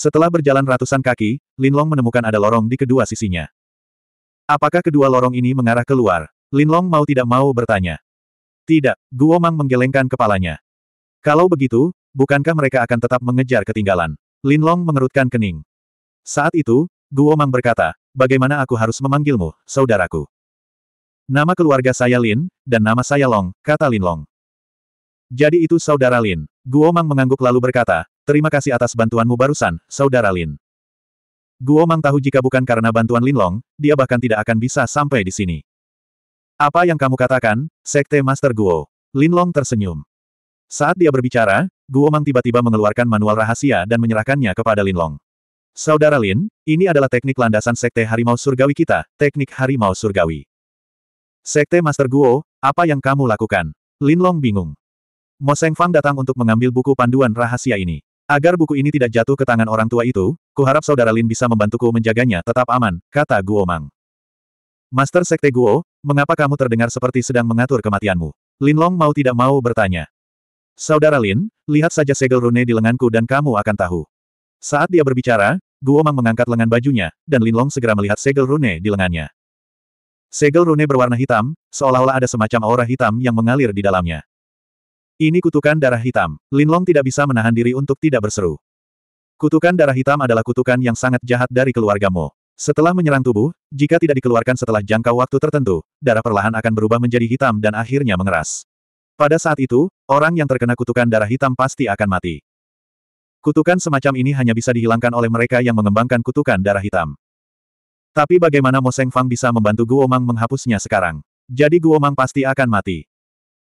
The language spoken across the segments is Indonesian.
Setelah berjalan ratusan kaki, Linlong menemukan ada lorong di kedua sisinya. Apakah kedua lorong ini mengarah keluar? Linlong mau tidak mau bertanya. Tidak, Guo Mang menggelengkan kepalanya. Kalau begitu, bukankah mereka akan tetap mengejar ketinggalan? Linlong mengerutkan kening. Saat itu, Guo Mang berkata, bagaimana aku harus memanggilmu, saudaraku? Nama keluarga saya Lin, dan nama saya Long, kata Linlong. Jadi itu saudara Lin. Guo Mang mengangguk lalu berkata, Terima kasih atas bantuanmu barusan, Saudara Lin. Guo Mang tahu jika bukan karena bantuan Lin Long, dia bahkan tidak akan bisa sampai di sini. Apa yang kamu katakan, Sekte Master Guo? Lin Long tersenyum. Saat dia berbicara, Guo Mang tiba-tiba mengeluarkan manual rahasia dan menyerahkannya kepada Lin Long. Saudara Lin, ini adalah teknik landasan Sekte Harimau Surgawi kita, teknik Harimau Surgawi. Sekte Master Guo, apa yang kamu lakukan? Lin Long bingung. Mo Fang datang untuk mengambil buku panduan rahasia ini. Agar buku ini tidak jatuh ke tangan orang tua itu, kuharap saudara Lin bisa membantuku menjaganya tetap aman, kata Guo Mang. Master Sekte Guo, mengapa kamu terdengar seperti sedang mengatur kematianmu? Lin Long mau tidak mau bertanya. Saudara Lin, lihat saja segel rune di lenganku dan kamu akan tahu. Saat dia berbicara, Guo Mang mengangkat lengan bajunya, dan Lin Long segera melihat segel rune di lengannya. Segel rune berwarna hitam, seolah-olah ada semacam aura hitam yang mengalir di dalamnya. Ini kutukan darah hitam. Linlong tidak bisa menahan diri untuk tidak berseru. Kutukan darah hitam adalah kutukan yang sangat jahat dari keluarga Mo. Setelah menyerang tubuh, jika tidak dikeluarkan setelah jangka waktu tertentu, darah perlahan akan berubah menjadi hitam dan akhirnya mengeras. Pada saat itu, orang yang terkena kutukan darah hitam pasti akan mati. Kutukan semacam ini hanya bisa dihilangkan oleh mereka yang mengembangkan kutukan darah hitam. Tapi bagaimana Mo Seng Fang bisa membantu Guomang menghapusnya sekarang? Jadi Guomang pasti akan mati.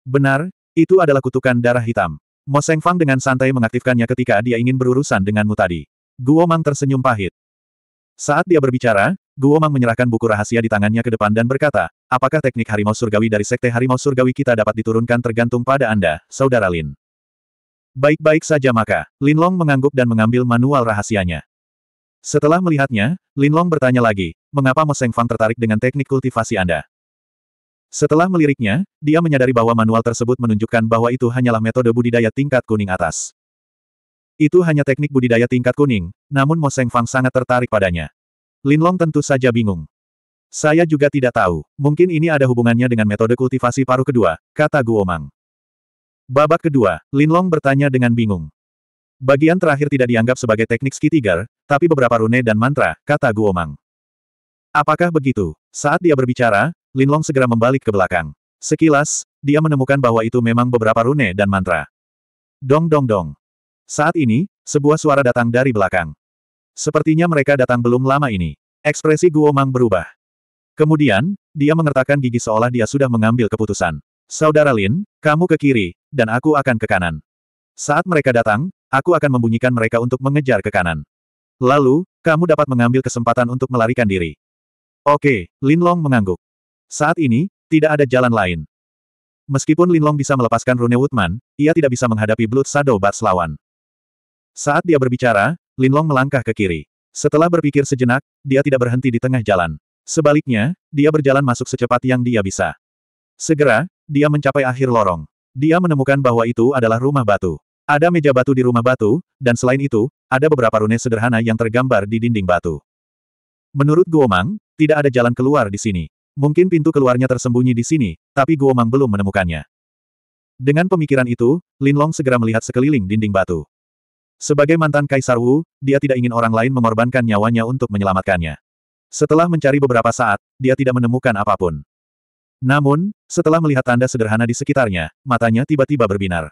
Benar, itu adalah kutukan darah hitam. Mo Fang dengan santai mengaktifkannya ketika dia ingin berurusan denganmu tadi. Guo Mang tersenyum pahit. Saat dia berbicara, Guo Mang menyerahkan buku rahasia di tangannya ke depan dan berkata, apakah teknik harimau surgawi dari sekte harimau surgawi kita dapat diturunkan tergantung pada Anda, Saudara Lin. Baik-baik saja maka, Lin Long mengangguk dan mengambil manual rahasianya. Setelah melihatnya, Lin Long bertanya lagi, mengapa Mo Fang tertarik dengan teknik kultivasi Anda? Setelah meliriknya, dia menyadari bahwa manual tersebut menunjukkan bahwa itu hanyalah metode budidaya tingkat kuning atas. Itu hanya teknik budidaya tingkat kuning, namun Mo Seng Fang sangat tertarik padanya. Linlong tentu saja bingung. Saya juga tidak tahu, mungkin ini ada hubungannya dengan metode kultivasi paruh kedua, kata Guomang. Babak kedua, Linlong bertanya dengan bingung. Bagian terakhir tidak dianggap sebagai teknik skitiger, tapi beberapa rune dan mantra, kata Guomang. Apakah begitu? Saat dia berbicara, Linlong segera membalik ke belakang. Sekilas, dia menemukan bahwa itu memang beberapa rune dan mantra. Dong dong dong. Saat ini, sebuah suara datang dari belakang. Sepertinya mereka datang belum lama ini. Ekspresi Guo Mang berubah. Kemudian, dia mengertakkan gigi seolah dia sudah mengambil keputusan. Saudara Lin, kamu ke kiri, dan aku akan ke kanan. Saat mereka datang, aku akan membunyikan mereka untuk mengejar ke kanan. Lalu, kamu dapat mengambil kesempatan untuk melarikan diri. Oke, Lin Long mengangguk. Saat ini, tidak ada jalan lain. Meskipun Linlong bisa melepaskan Rune Woodman, ia tidak bisa menghadapi Blood Shadow Bats lawan. Saat dia berbicara, Linlong melangkah ke kiri. Setelah berpikir sejenak, dia tidak berhenti di tengah jalan. Sebaliknya, dia berjalan masuk secepat yang dia bisa. Segera, dia mencapai akhir lorong. Dia menemukan bahwa itu adalah rumah batu. Ada meja batu di rumah batu, dan selain itu, ada beberapa rune sederhana yang tergambar di dinding batu. Menurut Guomang, tidak ada jalan keluar di sini. Mungkin pintu keluarnya tersembunyi di sini, tapi Guo Mang belum menemukannya. Dengan pemikiran itu, Lin Long segera melihat sekeliling dinding batu. Sebagai mantan Kaisar Wu, dia tidak ingin orang lain mengorbankan nyawanya untuk menyelamatkannya. Setelah mencari beberapa saat, dia tidak menemukan apapun. Namun, setelah melihat tanda sederhana di sekitarnya, matanya tiba-tiba berbinar.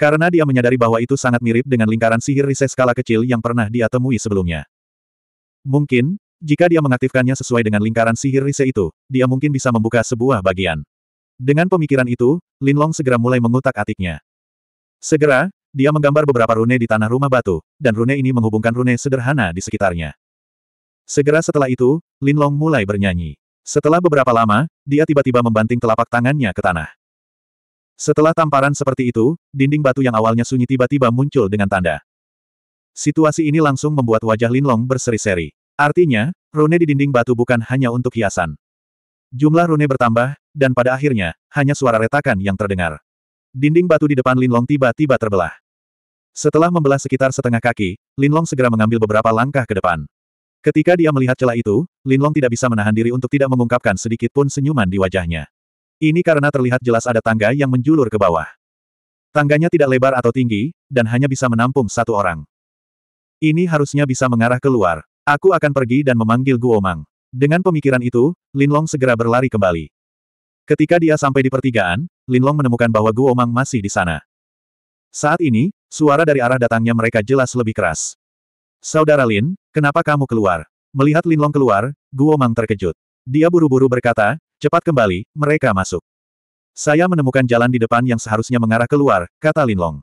Karena dia menyadari bahwa itu sangat mirip dengan lingkaran sihir riset skala kecil yang pernah dia temui sebelumnya. Mungkin, jika dia mengaktifkannya sesuai dengan lingkaran sihir Rise itu, dia mungkin bisa membuka sebuah bagian. Dengan pemikiran itu, Lin Long segera mulai mengutak-atiknya. Segera, dia menggambar beberapa rune di tanah rumah batu, dan rune ini menghubungkan rune sederhana di sekitarnya. Segera setelah itu, Lin Long mulai bernyanyi. Setelah beberapa lama, dia tiba-tiba membanting telapak tangannya ke tanah. Setelah tamparan seperti itu, dinding batu yang awalnya sunyi tiba-tiba muncul dengan tanda. Situasi ini langsung membuat wajah Linlong berseri-seri. Artinya, rune di dinding batu bukan hanya untuk hiasan. Jumlah rune bertambah, dan pada akhirnya, hanya suara retakan yang terdengar. Dinding batu di depan Linlong tiba-tiba terbelah. Setelah membelah sekitar setengah kaki, Linlong segera mengambil beberapa langkah ke depan. Ketika dia melihat celah itu, Linlong tidak bisa menahan diri untuk tidak mengungkapkan sedikit pun senyuman di wajahnya. Ini karena terlihat jelas ada tangga yang menjulur ke bawah. Tangganya tidak lebar atau tinggi, dan hanya bisa menampung satu orang. Ini harusnya bisa mengarah keluar. Aku akan pergi dan memanggil Guomang. Dengan pemikiran itu, Linlong segera berlari kembali. Ketika dia sampai di pertigaan, Linlong menemukan bahwa Guomang masih di sana. Saat ini, suara dari arah datangnya mereka jelas lebih keras. Saudara Lin, kenapa kamu keluar? Melihat Linlong keluar, Guomang terkejut. Dia buru-buru berkata, cepat kembali, mereka masuk. Saya menemukan jalan di depan yang seharusnya mengarah keluar, kata Linlong.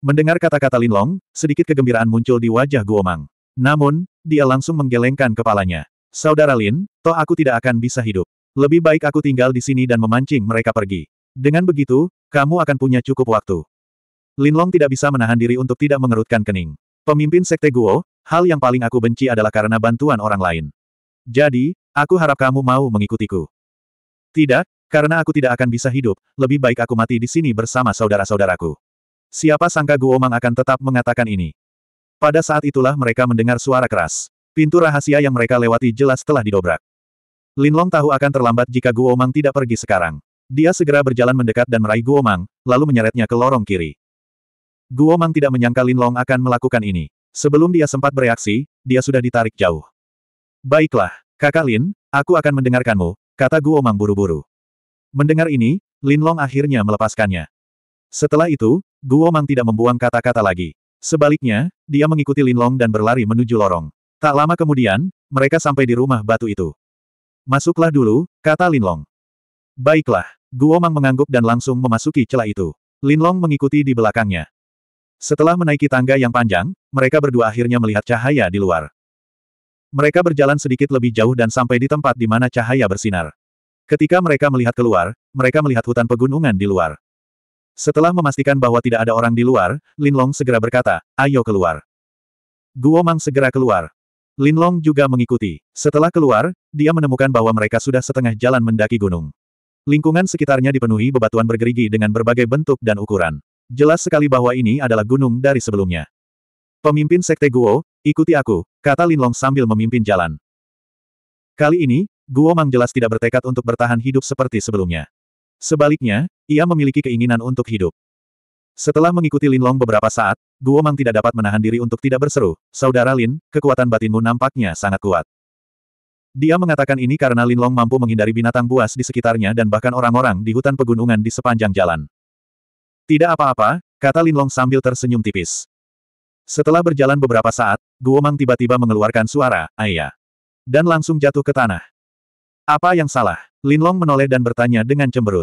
Mendengar kata-kata Linlong, sedikit kegembiraan muncul di wajah Guomang. Namun, dia langsung menggelengkan kepalanya. Saudara Lin, toh aku tidak akan bisa hidup. Lebih baik aku tinggal di sini dan memancing mereka pergi. Dengan begitu, kamu akan punya cukup waktu. Lin Long tidak bisa menahan diri untuk tidak mengerutkan kening. Pemimpin Sekte Guo, hal yang paling aku benci adalah karena bantuan orang lain. Jadi, aku harap kamu mau mengikutiku. Tidak, karena aku tidak akan bisa hidup, lebih baik aku mati di sini bersama saudara-saudaraku. Siapa sangka Guo Mang akan tetap mengatakan ini. Pada saat itulah mereka mendengar suara keras. Pintu rahasia yang mereka lewati jelas telah didobrak. Linlong tahu akan terlambat jika Guo Mang tidak pergi sekarang. Dia segera berjalan mendekat dan meraih Guo Mang, lalu menyeretnya ke lorong kiri. Guo Mang tidak menyangka Linlong akan melakukan ini. Sebelum dia sempat bereaksi, dia sudah ditarik jauh. Baiklah, kakak Lin, aku akan mendengarkanmu, kata Guo Mang buru-buru. Mendengar ini, Linlong akhirnya melepaskannya. Setelah itu, Guo Mang tidak membuang kata-kata lagi. Sebaliknya, dia mengikuti Linlong dan berlari menuju lorong. Tak lama kemudian, mereka sampai di rumah batu itu. Masuklah dulu, kata Linlong. Baiklah, Guo Mang mengangguk dan langsung memasuki celah itu. Linlong mengikuti di belakangnya. Setelah menaiki tangga yang panjang, mereka berdua akhirnya melihat cahaya di luar. Mereka berjalan sedikit lebih jauh dan sampai di tempat di mana cahaya bersinar. Ketika mereka melihat keluar, mereka melihat hutan pegunungan di luar. Setelah memastikan bahwa tidak ada orang di luar, Linlong segera berkata, ayo keluar. Guo Mang segera keluar. Linlong juga mengikuti. Setelah keluar, dia menemukan bahwa mereka sudah setengah jalan mendaki gunung. Lingkungan sekitarnya dipenuhi bebatuan bergerigi dengan berbagai bentuk dan ukuran. Jelas sekali bahwa ini adalah gunung dari sebelumnya. Pemimpin Sekte Guo, ikuti aku, kata Linlong sambil memimpin jalan. Kali ini, Guo Mang jelas tidak bertekad untuk bertahan hidup seperti sebelumnya. Sebaliknya, ia memiliki keinginan untuk hidup. Setelah mengikuti Linlong beberapa saat, Guo Mang tidak dapat menahan diri untuk tidak berseru, Saudara Lin, kekuatan batinmu nampaknya sangat kuat. Dia mengatakan ini karena Linlong mampu menghindari binatang buas di sekitarnya dan bahkan orang-orang di hutan pegunungan di sepanjang jalan. Tidak apa-apa, kata Linlong sambil tersenyum tipis. Setelah berjalan beberapa saat, Guo Mang tiba-tiba mengeluarkan suara, ayah. Dan langsung jatuh ke tanah. Apa yang salah? Linlong menoleh dan bertanya dengan cemberut.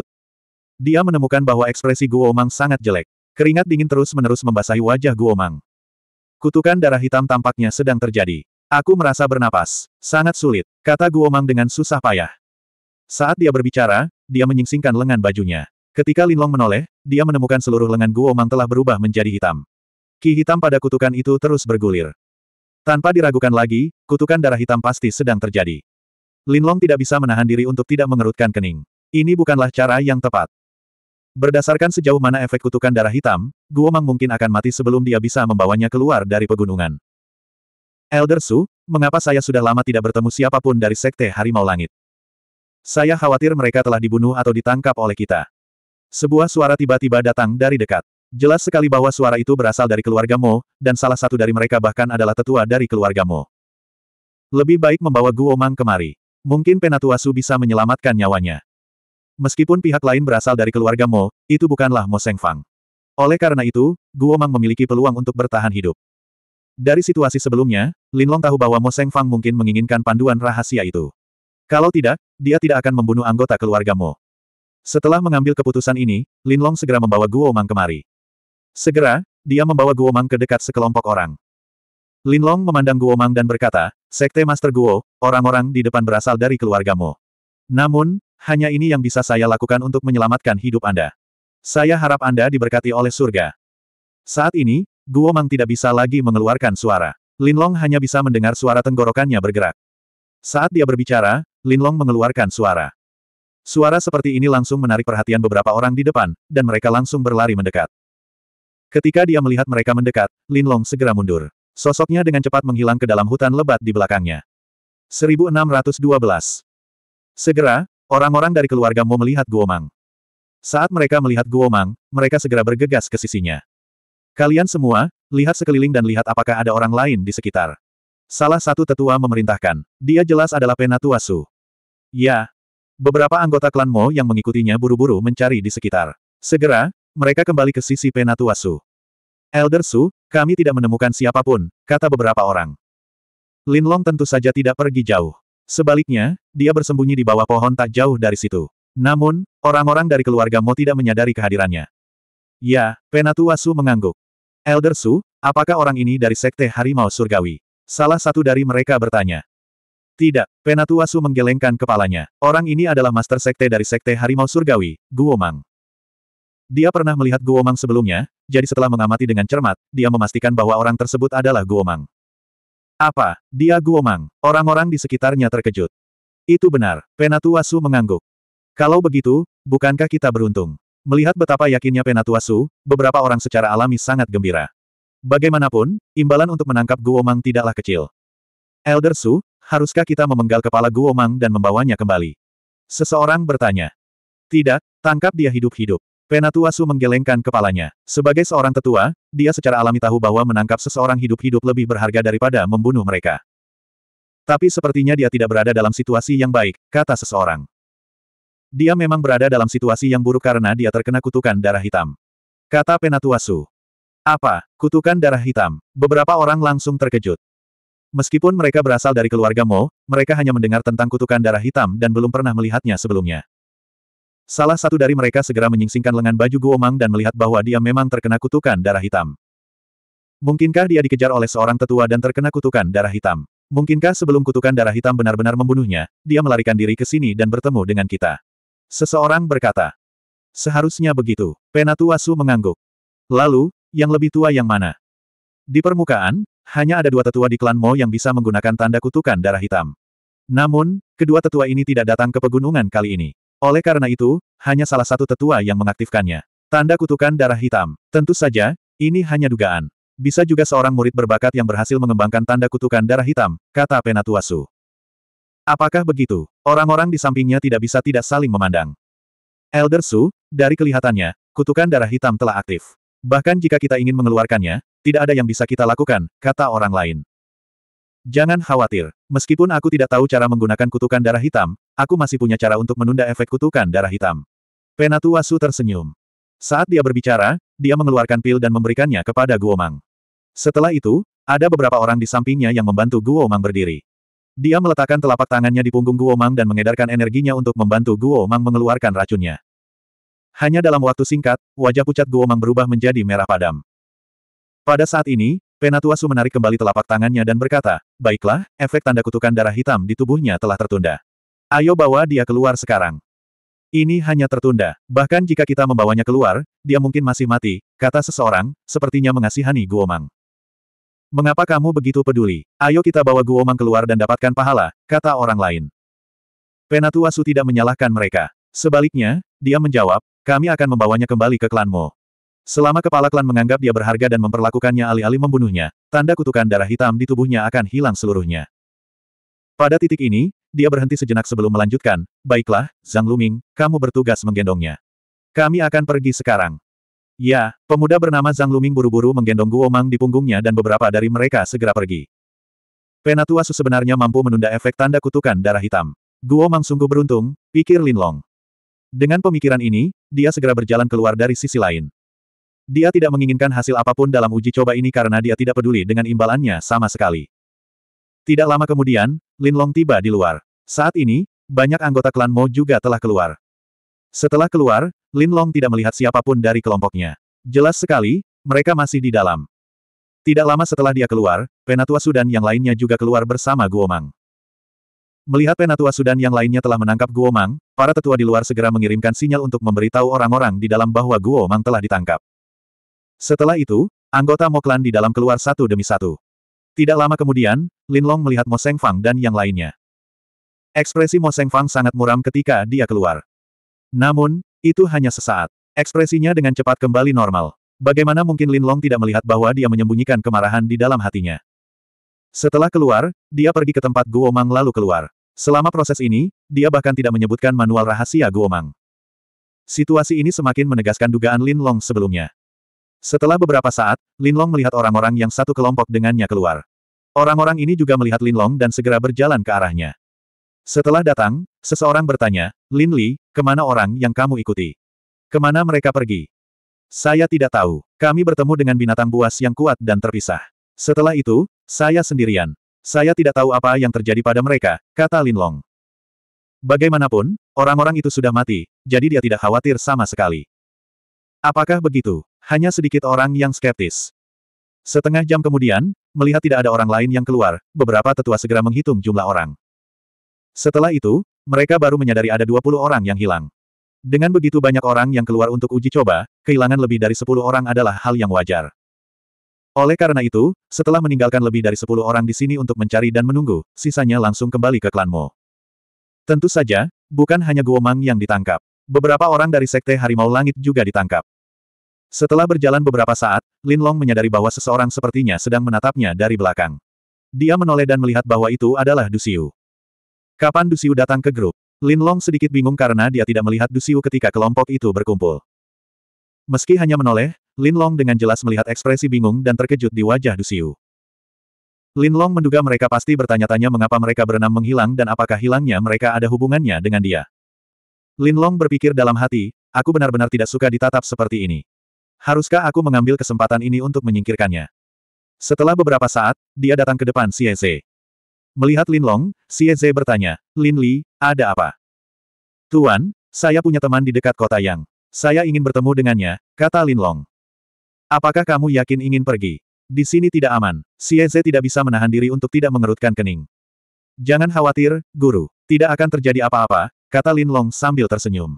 Dia menemukan bahwa ekspresi Guomang sangat jelek. Keringat dingin terus-menerus membasahi wajah Guomang. Kutukan darah hitam tampaknya sedang terjadi. Aku merasa bernapas. Sangat sulit, kata Guomang dengan susah payah. Saat dia berbicara, dia menyingsingkan lengan bajunya. Ketika Linlong menoleh, dia menemukan seluruh lengan Guomang telah berubah menjadi hitam. Ki hitam pada kutukan itu terus bergulir. Tanpa diragukan lagi, kutukan darah hitam pasti sedang terjadi. Linlong tidak bisa menahan diri untuk tidak mengerutkan kening. Ini bukanlah cara yang tepat. Berdasarkan sejauh mana efek kutukan darah hitam, Guo Mang mungkin akan mati sebelum dia bisa membawanya keluar dari pegunungan. Elder Su, mengapa saya sudah lama tidak bertemu siapapun dari Sekte Harimau Langit? Saya khawatir mereka telah dibunuh atau ditangkap oleh kita. Sebuah suara tiba-tiba datang dari dekat. Jelas sekali bahwa suara itu berasal dari keluarga Mo, dan salah satu dari mereka bahkan adalah tetua dari keluarga Mo. Lebih baik membawa Guo Mang kemari. Mungkin Penatuasu bisa menyelamatkan nyawanya. Meskipun pihak lain berasal dari keluarga Mo, itu bukanlah Mo Seng Oleh karena itu, Guo Mang memiliki peluang untuk bertahan hidup. Dari situasi sebelumnya, Linlong tahu bahwa Mo Seng mungkin menginginkan panduan rahasia itu. Kalau tidak, dia tidak akan membunuh anggota keluarga Mo. Setelah mengambil keputusan ini, Linlong segera membawa Guo Mang kemari. Segera, dia membawa Guo Mang ke dekat sekelompok orang. Linlong memandang Guo Mang dan berkata, Sekte Master Guo, orang-orang di depan berasal dari keluargamu. Namun, hanya ini yang bisa saya lakukan untuk menyelamatkan hidup Anda. Saya harap Anda diberkati oleh surga. Saat ini, Guo Mang tidak bisa lagi mengeluarkan suara. Linlong hanya bisa mendengar suara tenggorokannya bergerak. Saat dia berbicara, Linlong mengeluarkan suara. Suara seperti ini langsung menarik perhatian beberapa orang di depan, dan mereka langsung berlari mendekat. Ketika dia melihat mereka mendekat, Linlong segera mundur. Sosoknya dengan cepat menghilang ke dalam hutan lebat di belakangnya. 1612. Segera, orang-orang dari keluarga Mo melihat Guomang. Saat mereka melihat Guomang, mereka segera bergegas ke sisinya. Kalian semua, lihat sekeliling dan lihat apakah ada orang lain di sekitar. Salah satu tetua memerintahkan. Dia jelas adalah Penatua Su. Ya. Beberapa anggota klan Mo yang mengikutinya buru-buru mencari di sekitar. Segera, mereka kembali ke sisi Penatua Su. Elder Su, kami tidak menemukan siapapun, kata beberapa orang. Lin Long tentu saja tidak pergi jauh. Sebaliknya, dia bersembunyi di bawah pohon tak jauh dari situ. Namun, orang-orang dari keluarga Mo tidak menyadari kehadirannya. Ya, Penatua Su mengangguk. Elder Su, apakah orang ini dari Sekte Harimau Surgawi? Salah satu dari mereka bertanya. Tidak, Penatua Su menggelengkan kepalanya. Orang ini adalah Master Sekte dari Sekte Harimau Surgawi, Guomang. Dia pernah melihat Guomang sebelumnya, jadi setelah mengamati dengan cermat, dia memastikan bahwa orang tersebut adalah Guomang. Apa? Dia Guomang. Orang-orang di sekitarnya terkejut. Itu benar, Penatuasu mengangguk. Kalau begitu, bukankah kita beruntung? Melihat betapa yakinnya Penatuasu, beberapa orang secara alami sangat gembira. Bagaimanapun, imbalan untuk menangkap Guomang tidaklah kecil. Elder Su, haruskah kita memenggal kepala Guomang dan membawanya kembali? Seseorang bertanya. Tidak, tangkap dia hidup-hidup. Penatuasu menggelengkan kepalanya. Sebagai seorang tetua, dia secara alami tahu bahwa menangkap seseorang hidup-hidup lebih berharga daripada membunuh mereka. Tapi sepertinya dia tidak berada dalam situasi yang baik, kata seseorang. Dia memang berada dalam situasi yang buruk karena dia terkena kutukan darah hitam. Kata Penatuasu. Apa, kutukan darah hitam? Beberapa orang langsung terkejut. Meskipun mereka berasal dari keluarga Mo, mereka hanya mendengar tentang kutukan darah hitam dan belum pernah melihatnya sebelumnya. Salah satu dari mereka segera menyingsingkan lengan baju Guomang dan melihat bahwa dia memang terkena kutukan darah hitam. Mungkinkah dia dikejar oleh seorang tetua dan terkena kutukan darah hitam? Mungkinkah sebelum kutukan darah hitam benar-benar membunuhnya, dia melarikan diri ke sini dan bertemu dengan kita? Seseorang berkata. Seharusnya begitu. Penatua Su mengangguk. Lalu, yang lebih tua yang mana? Di permukaan, hanya ada dua tetua di klan Mo yang bisa menggunakan tanda kutukan darah hitam. Namun, kedua tetua ini tidak datang ke pegunungan kali ini. Oleh karena itu, hanya salah satu tetua yang mengaktifkannya. Tanda kutukan darah hitam. Tentu saja, ini hanya dugaan. Bisa juga seorang murid berbakat yang berhasil mengembangkan tanda kutukan darah hitam, kata Penatuasu. Apakah begitu? Orang-orang di sampingnya tidak bisa tidak saling memandang. Elder Su, dari kelihatannya, kutukan darah hitam telah aktif. Bahkan jika kita ingin mengeluarkannya, tidak ada yang bisa kita lakukan, kata orang lain. Jangan khawatir. Meskipun aku tidak tahu cara menggunakan kutukan darah hitam, aku masih punya cara untuk menunda efek kutukan darah hitam. Penatua Su tersenyum. Saat dia berbicara, dia mengeluarkan pil dan memberikannya kepada Guomang. Setelah itu, ada beberapa orang di sampingnya yang membantu Guomang berdiri. Dia meletakkan telapak tangannya di punggung Guomang dan mengedarkan energinya untuk membantu Guomang mengeluarkan racunnya. Hanya dalam waktu singkat, wajah pucat Guomang berubah menjadi merah padam. Pada saat ini, Penatuasu menarik kembali telapak tangannya dan berkata, Baiklah, efek tanda kutukan darah hitam di tubuhnya telah tertunda. Ayo bawa dia keluar sekarang. Ini hanya tertunda. Bahkan jika kita membawanya keluar, dia mungkin masih mati, kata seseorang, sepertinya mengasihani Guomang. Mengapa kamu begitu peduli? Ayo kita bawa Guomang keluar dan dapatkan pahala, kata orang lain. Penatuasu tidak menyalahkan mereka. Sebaliknya, dia menjawab, kami akan membawanya kembali ke klanmu. Selama kepala klan menganggap dia berharga dan memperlakukannya alih-alih membunuhnya, tanda kutukan darah hitam di tubuhnya akan hilang seluruhnya. Pada titik ini, dia berhenti sejenak sebelum melanjutkan, Baiklah, Zhang Luming, kamu bertugas menggendongnya. Kami akan pergi sekarang. Ya, pemuda bernama Zhang Luming buru-buru menggendong Guo Mang di punggungnya dan beberapa dari mereka segera pergi. Penatua Su sebenarnya mampu menunda efek tanda kutukan darah hitam. Guo Mang sungguh beruntung, pikir Lin Long. Dengan pemikiran ini, dia segera berjalan keluar dari sisi lain. Dia tidak menginginkan hasil apapun dalam uji coba ini karena dia tidak peduli dengan imbalannya sama sekali. Tidak lama kemudian, Lin Long tiba di luar. Saat ini, banyak anggota klan Mo juga telah keluar. Setelah keluar, Lin Long tidak melihat siapapun dari kelompoknya. Jelas sekali, mereka masih di dalam. Tidak lama setelah dia keluar, Penatua Sudan yang lainnya juga keluar bersama Guomang. Melihat Penatua Sudan yang lainnya telah menangkap Guomang, para tetua di luar segera mengirimkan sinyal untuk memberitahu orang-orang di dalam bahwa Guomang telah ditangkap. Setelah itu, anggota Moklan di dalam keluar satu demi satu. Tidak lama kemudian, Linlong melihat Mo Seng Fang dan yang lainnya. Ekspresi Mo Seng Fang sangat muram ketika dia keluar. Namun, itu hanya sesaat. Ekspresinya dengan cepat kembali normal. Bagaimana mungkin Linlong tidak melihat bahwa dia menyembunyikan kemarahan di dalam hatinya? Setelah keluar, dia pergi ke tempat Guo Mang lalu keluar. Selama proses ini, dia bahkan tidak menyebutkan manual rahasia Guo Mang. Situasi ini semakin menegaskan dugaan Linlong sebelumnya. Setelah beberapa saat, Linlong melihat orang-orang yang satu kelompok dengannya keluar. Orang-orang ini juga melihat Linlong dan segera berjalan ke arahnya. Setelah datang, seseorang bertanya, Lin Li, kemana orang yang kamu ikuti? Kemana mereka pergi? Saya tidak tahu. Kami bertemu dengan binatang buas yang kuat dan terpisah. Setelah itu, saya sendirian. Saya tidak tahu apa yang terjadi pada mereka, kata Linlong. Bagaimanapun, orang-orang itu sudah mati, jadi dia tidak khawatir sama sekali. Apakah begitu? Hanya sedikit orang yang skeptis. Setengah jam kemudian, melihat tidak ada orang lain yang keluar, beberapa tetua segera menghitung jumlah orang. Setelah itu, mereka baru menyadari ada 20 orang yang hilang. Dengan begitu banyak orang yang keluar untuk uji coba, kehilangan lebih dari 10 orang adalah hal yang wajar. Oleh karena itu, setelah meninggalkan lebih dari 10 orang di sini untuk mencari dan menunggu, sisanya langsung kembali ke klanmu. Tentu saja, bukan hanya Guomang yang ditangkap. Beberapa orang dari Sekte Harimau Langit juga ditangkap. Setelah berjalan beberapa saat, Lin Long menyadari bahwa seseorang sepertinya sedang menatapnya dari belakang. Dia menoleh dan melihat bahwa itu adalah Dusiu. Kapan Dusiu datang ke grup? Lin Long sedikit bingung karena dia tidak melihat Dusiu ketika kelompok itu berkumpul. Meski hanya menoleh, Lin Long dengan jelas melihat ekspresi bingung dan terkejut di wajah Dusiu. Lin Long menduga mereka pasti bertanya-tanya mengapa mereka berenam menghilang dan apakah hilangnya mereka ada hubungannya dengan dia. Lin Long berpikir dalam hati, aku benar-benar tidak suka ditatap seperti ini. Haruskah aku mengambil kesempatan ini untuk menyingkirkannya? Setelah beberapa saat, dia datang ke depan Xie Zhe. Melihat Lin Long, Xie Zhe bertanya, Lin Li, ada apa? Tuan, saya punya teman di dekat kota Yang. Saya ingin bertemu dengannya, kata Lin Long. Apakah kamu yakin ingin pergi? Di sini tidak aman. Xie Zhe tidak bisa menahan diri untuk tidak mengerutkan kening. Jangan khawatir, guru. Tidak akan terjadi apa-apa, kata Lin Long sambil tersenyum.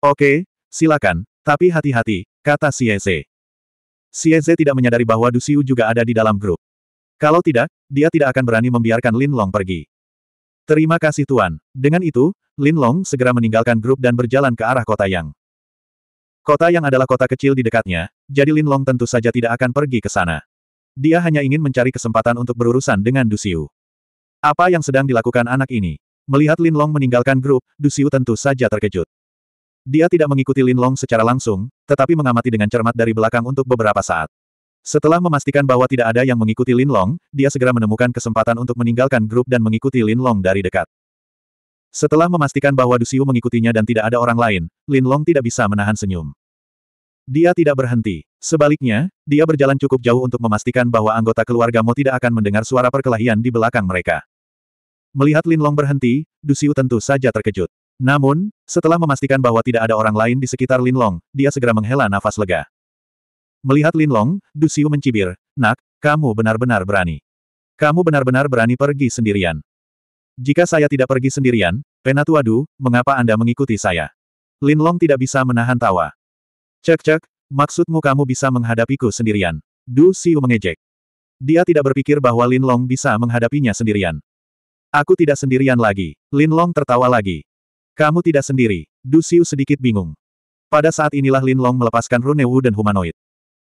Oke, silakan, tapi hati-hati, kata Sieze. Sieze tidak menyadari bahwa Dusiu juga ada di dalam grup. Kalau tidak, dia tidak akan berani membiarkan Lin Long pergi. Terima kasih Tuan. Dengan itu, Lin Long segera meninggalkan grup dan berjalan ke arah kota Yang. Kota Yang adalah kota kecil di dekatnya, jadi Lin Long tentu saja tidak akan pergi ke sana. Dia hanya ingin mencari kesempatan untuk berurusan dengan Dusiu. Apa yang sedang dilakukan anak ini? Melihat Lin Long meninggalkan grup, Dusiu tentu saja terkejut. Dia tidak mengikuti Lin Long secara langsung, tetapi mengamati dengan cermat dari belakang untuk beberapa saat. Setelah memastikan bahwa tidak ada yang mengikuti Lin Long, dia segera menemukan kesempatan untuk meninggalkan grup dan mengikuti Lin Long dari dekat. Setelah memastikan bahwa Dusiu mengikutinya dan tidak ada orang lain, Lin Long tidak bisa menahan senyum. Dia tidak berhenti. Sebaliknya, dia berjalan cukup jauh untuk memastikan bahwa anggota keluarga Mo tidak akan mendengar suara perkelahian di belakang mereka. Melihat Lin Long berhenti, Dusiu tentu saja terkejut. Namun, setelah memastikan bahwa tidak ada orang lain di sekitar Linlong, dia segera menghela nafas lega. Melihat Linlong, Du Xiu mencibir, Nak, kamu benar-benar berani. Kamu benar-benar berani pergi sendirian. Jika saya tidak pergi sendirian, Penatua Du, mengapa Anda mengikuti saya? Linlong tidak bisa menahan tawa. Cek-cek, maksudmu kamu bisa menghadapiku sendirian? Du Siu mengejek. Dia tidak berpikir bahwa Linlong bisa menghadapinya sendirian. Aku tidak sendirian lagi. Linlong tertawa lagi. Kamu tidak sendiri, Du Xiu sedikit bingung. Pada saat inilah Lin Long melepaskan Rune Wu dan humanoid.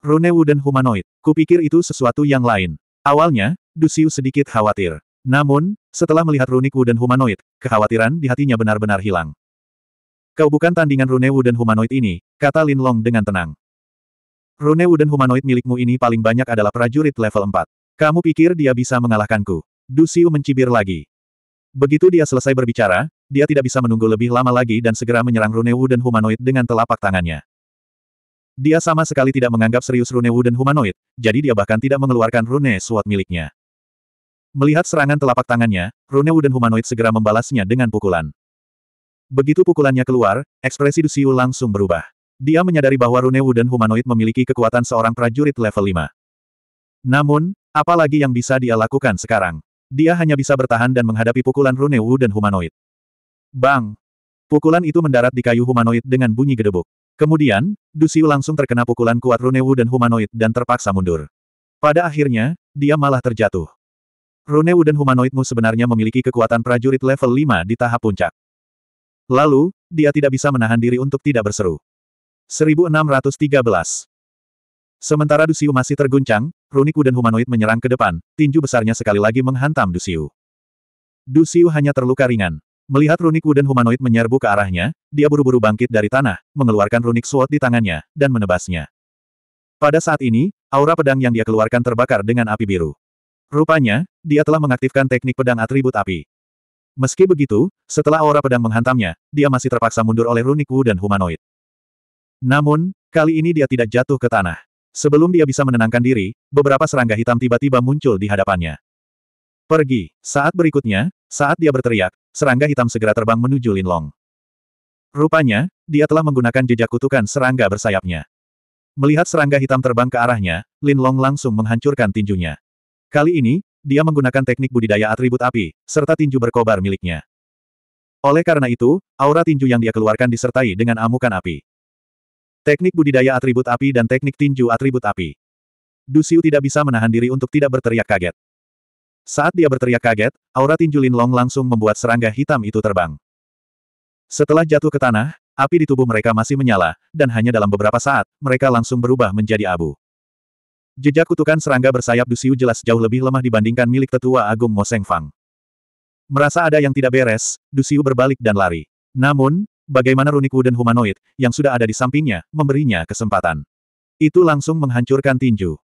Rune Wu dan humanoid, kupikir itu sesuatu yang lain. Awalnya, Du Xiu sedikit khawatir. Namun, setelah melihat Rune Wu dan humanoid, kekhawatiran di hatinya benar-benar hilang. Kau bukan tandingan Rune Wu dan humanoid ini, kata Lin Long dengan tenang. Rune Wu dan humanoid milikmu ini paling banyak adalah prajurit level 4. Kamu pikir dia bisa mengalahkanku? Du Xiu mencibir lagi. Begitu dia selesai berbicara, dia tidak bisa menunggu lebih lama lagi dan segera menyerang Runewu dan humanoid dengan telapak tangannya. Dia sama sekali tidak menganggap serius Runewu dan humanoid, jadi dia bahkan tidak mengeluarkan rune suat miliknya. Melihat serangan telapak tangannya, Runewu dan humanoid segera membalasnya dengan pukulan. Begitu pukulannya keluar, ekspresi Dusiu langsung berubah. Dia menyadari bahwa Runewu dan humanoid memiliki kekuatan seorang prajurit level 5. Namun, apalagi yang bisa dia lakukan sekarang? Dia hanya bisa bertahan dan menghadapi pukulan Rune Wu dan humanoid. Bang! Pukulan itu mendarat di kayu humanoid dengan bunyi gedebuk. Kemudian, Dusiu langsung terkena pukulan kuat Rune Wu dan humanoid dan terpaksa mundur. Pada akhirnya, dia malah terjatuh. Rune Wu dan humanoidmu sebenarnya memiliki kekuatan prajurit level 5 di tahap puncak. Lalu, dia tidak bisa menahan diri untuk tidak berseru. 1613 Sementara Dusiu masih terguncang, Runiku dan humanoid menyerang ke depan, tinju besarnya sekali lagi menghantam Dusiu. Dusiu hanya terluka ringan. Melihat runiku dan humanoid menyerbu ke arahnya, dia buru-buru bangkit dari tanah, mengeluarkan runik sword di tangannya, dan menebasnya. Pada saat ini, aura pedang yang dia keluarkan terbakar dengan api biru. Rupanya, dia telah mengaktifkan teknik pedang atribut api. Meski begitu, setelah aura pedang menghantamnya, dia masih terpaksa mundur oleh runiku dan humanoid. Namun, kali ini dia tidak jatuh ke tanah. Sebelum dia bisa menenangkan diri, beberapa serangga hitam tiba-tiba muncul di hadapannya. Pergi. Saat berikutnya, saat dia berteriak, serangga hitam segera terbang menuju Lin Long. Rupanya, dia telah menggunakan jejak kutukan serangga bersayapnya. Melihat serangga hitam terbang ke arahnya, Lin Long langsung menghancurkan tinjunya. Kali ini, dia menggunakan teknik budidaya atribut api, serta tinju berkobar miliknya. Oleh karena itu, aura tinju yang dia keluarkan disertai dengan amukan api. Teknik budidaya atribut api dan teknik tinju atribut api. Dusiu tidak bisa menahan diri untuk tidak berteriak kaget. Saat dia berteriak kaget, aura tinju Long langsung membuat serangga hitam itu terbang. Setelah jatuh ke tanah, api di tubuh mereka masih menyala, dan hanya dalam beberapa saat, mereka langsung berubah menjadi abu. Jejak kutukan serangga bersayap Dusiu jelas jauh lebih lemah dibandingkan milik tetua agung Mosengfang. Merasa ada yang tidak beres, Dusiu berbalik dan lari. Namun, Bagaimana runiku dan humanoid, yang sudah ada di sampingnya, memberinya kesempatan. Itu langsung menghancurkan tinju.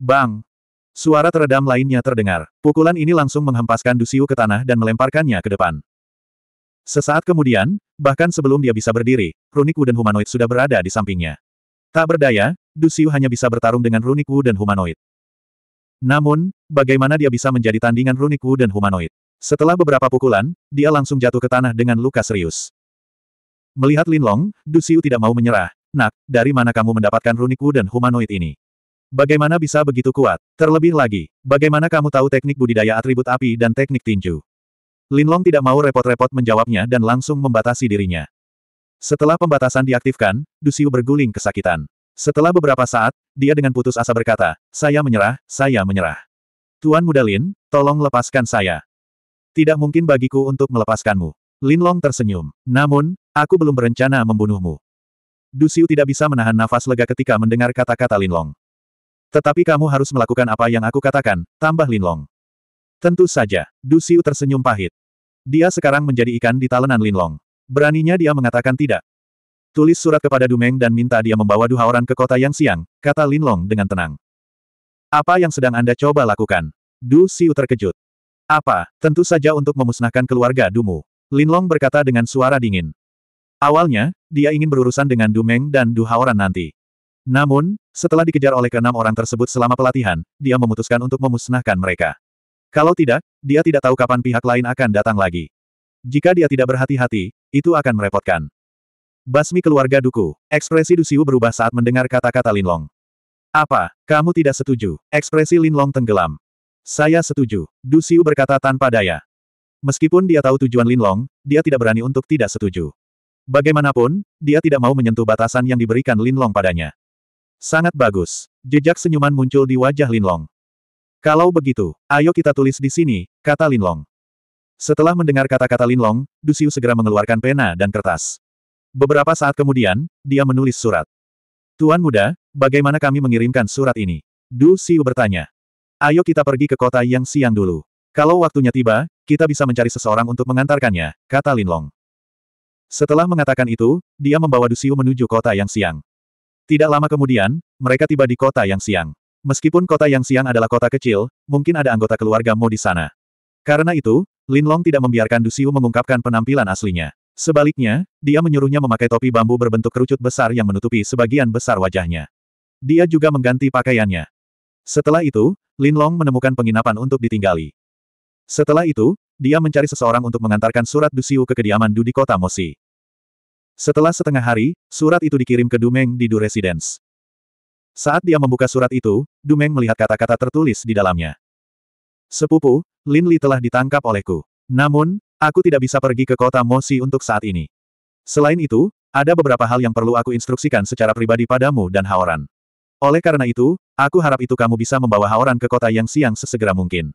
Bang! Suara teredam lainnya terdengar. Pukulan ini langsung menghempaskan Dusiu ke tanah dan melemparkannya ke depan. Sesaat kemudian, bahkan sebelum dia bisa berdiri, runiku dan humanoid sudah berada di sampingnya. Tak berdaya, Dusiu hanya bisa bertarung dengan runiku dan humanoid. Namun, bagaimana dia bisa menjadi tandingan runiku dan humanoid? Setelah beberapa pukulan, dia langsung jatuh ke tanah dengan luka serius. Melihat Lin Linlong, Dusiu tidak mau menyerah. Nak, dari mana kamu mendapatkan runiku dan humanoid ini? Bagaimana bisa begitu kuat? Terlebih lagi, bagaimana kamu tahu teknik budidaya atribut api dan teknik tinju? Lin Long tidak mau repot-repot menjawabnya dan langsung membatasi dirinya. Setelah pembatasan diaktifkan, Dusiu berguling kesakitan. Setelah beberapa saat, dia dengan putus asa berkata, saya menyerah, saya menyerah. Tuan Muda Lin, tolong lepaskan saya. Tidak mungkin bagiku untuk melepaskanmu. Lin Long tersenyum. Namun, Aku belum berencana membunuhmu. Dusiu tidak bisa menahan nafas lega ketika mendengar kata-kata Linlong. Tetapi kamu harus melakukan apa yang aku katakan, tambah Linlong. Tentu saja, Dusiu tersenyum pahit. Dia sekarang menjadi ikan di talenan Linlong. Beraninya dia mengatakan tidak. Tulis surat kepada Dumeng dan minta dia membawa dua Haoran ke kota yang siang, kata Linlong dengan tenang. Apa yang sedang Anda coba lakukan? Du Xiu terkejut. Apa, tentu saja untuk memusnahkan keluarga Dumu. Linlong berkata dengan suara dingin. Awalnya, dia ingin berurusan dengan Dumeng dan Du Haoran nanti. Namun, setelah dikejar oleh keenam orang tersebut selama pelatihan, dia memutuskan untuk memusnahkan mereka. Kalau tidak, dia tidak tahu kapan pihak lain akan datang lagi. Jika dia tidak berhati-hati, itu akan merepotkan. Basmi keluarga Duku, ekspresi Dusiu berubah saat mendengar kata-kata Linlong. Apa, kamu tidak setuju? Ekspresi Linlong tenggelam. Saya setuju, Dusiu berkata tanpa daya. Meskipun dia tahu tujuan Linlong, dia tidak berani untuk tidak setuju. Bagaimanapun, dia tidak mau menyentuh batasan yang diberikan Linlong padanya. Sangat bagus. Jejak senyuman muncul di wajah Linlong. Kalau begitu, ayo kita tulis di sini, kata Linlong. Setelah mendengar kata-kata Linlong, Dusiu segera mengeluarkan pena dan kertas. Beberapa saat kemudian, dia menulis surat. Tuan muda, bagaimana kami mengirimkan surat ini? Du Siu bertanya. Ayo kita pergi ke kota yang siang dulu. Kalau waktunya tiba, kita bisa mencari seseorang untuk mengantarkannya, kata Linlong. Setelah mengatakan itu, dia membawa Dusiu menuju kota yang siang. Tidak lama kemudian, mereka tiba di kota yang siang. Meskipun kota yang siang adalah kota kecil, mungkin ada anggota keluarga Mo di sana. Karena itu, Lin Long tidak membiarkan Dusiu mengungkapkan penampilan aslinya. Sebaliknya, dia menyuruhnya memakai topi bambu berbentuk kerucut besar yang menutupi sebagian besar wajahnya. Dia juga mengganti pakaiannya. Setelah itu, Lin Long menemukan penginapan untuk ditinggali. Setelah itu, dia mencari seseorang untuk mengantarkan surat Dusiu ke kediaman Dudi kota Mosi. Setelah setengah hari, surat itu dikirim ke Dumeng di Du Residence. Saat dia membuka surat itu, Dumeng melihat kata-kata tertulis di dalamnya. Sepupu, Lin Li telah ditangkap olehku. Namun, aku tidak bisa pergi ke kota Mosi untuk saat ini. Selain itu, ada beberapa hal yang perlu aku instruksikan secara pribadi padamu dan Haoran. Oleh karena itu, aku harap itu kamu bisa membawa Haoran ke kota yang siang sesegera mungkin.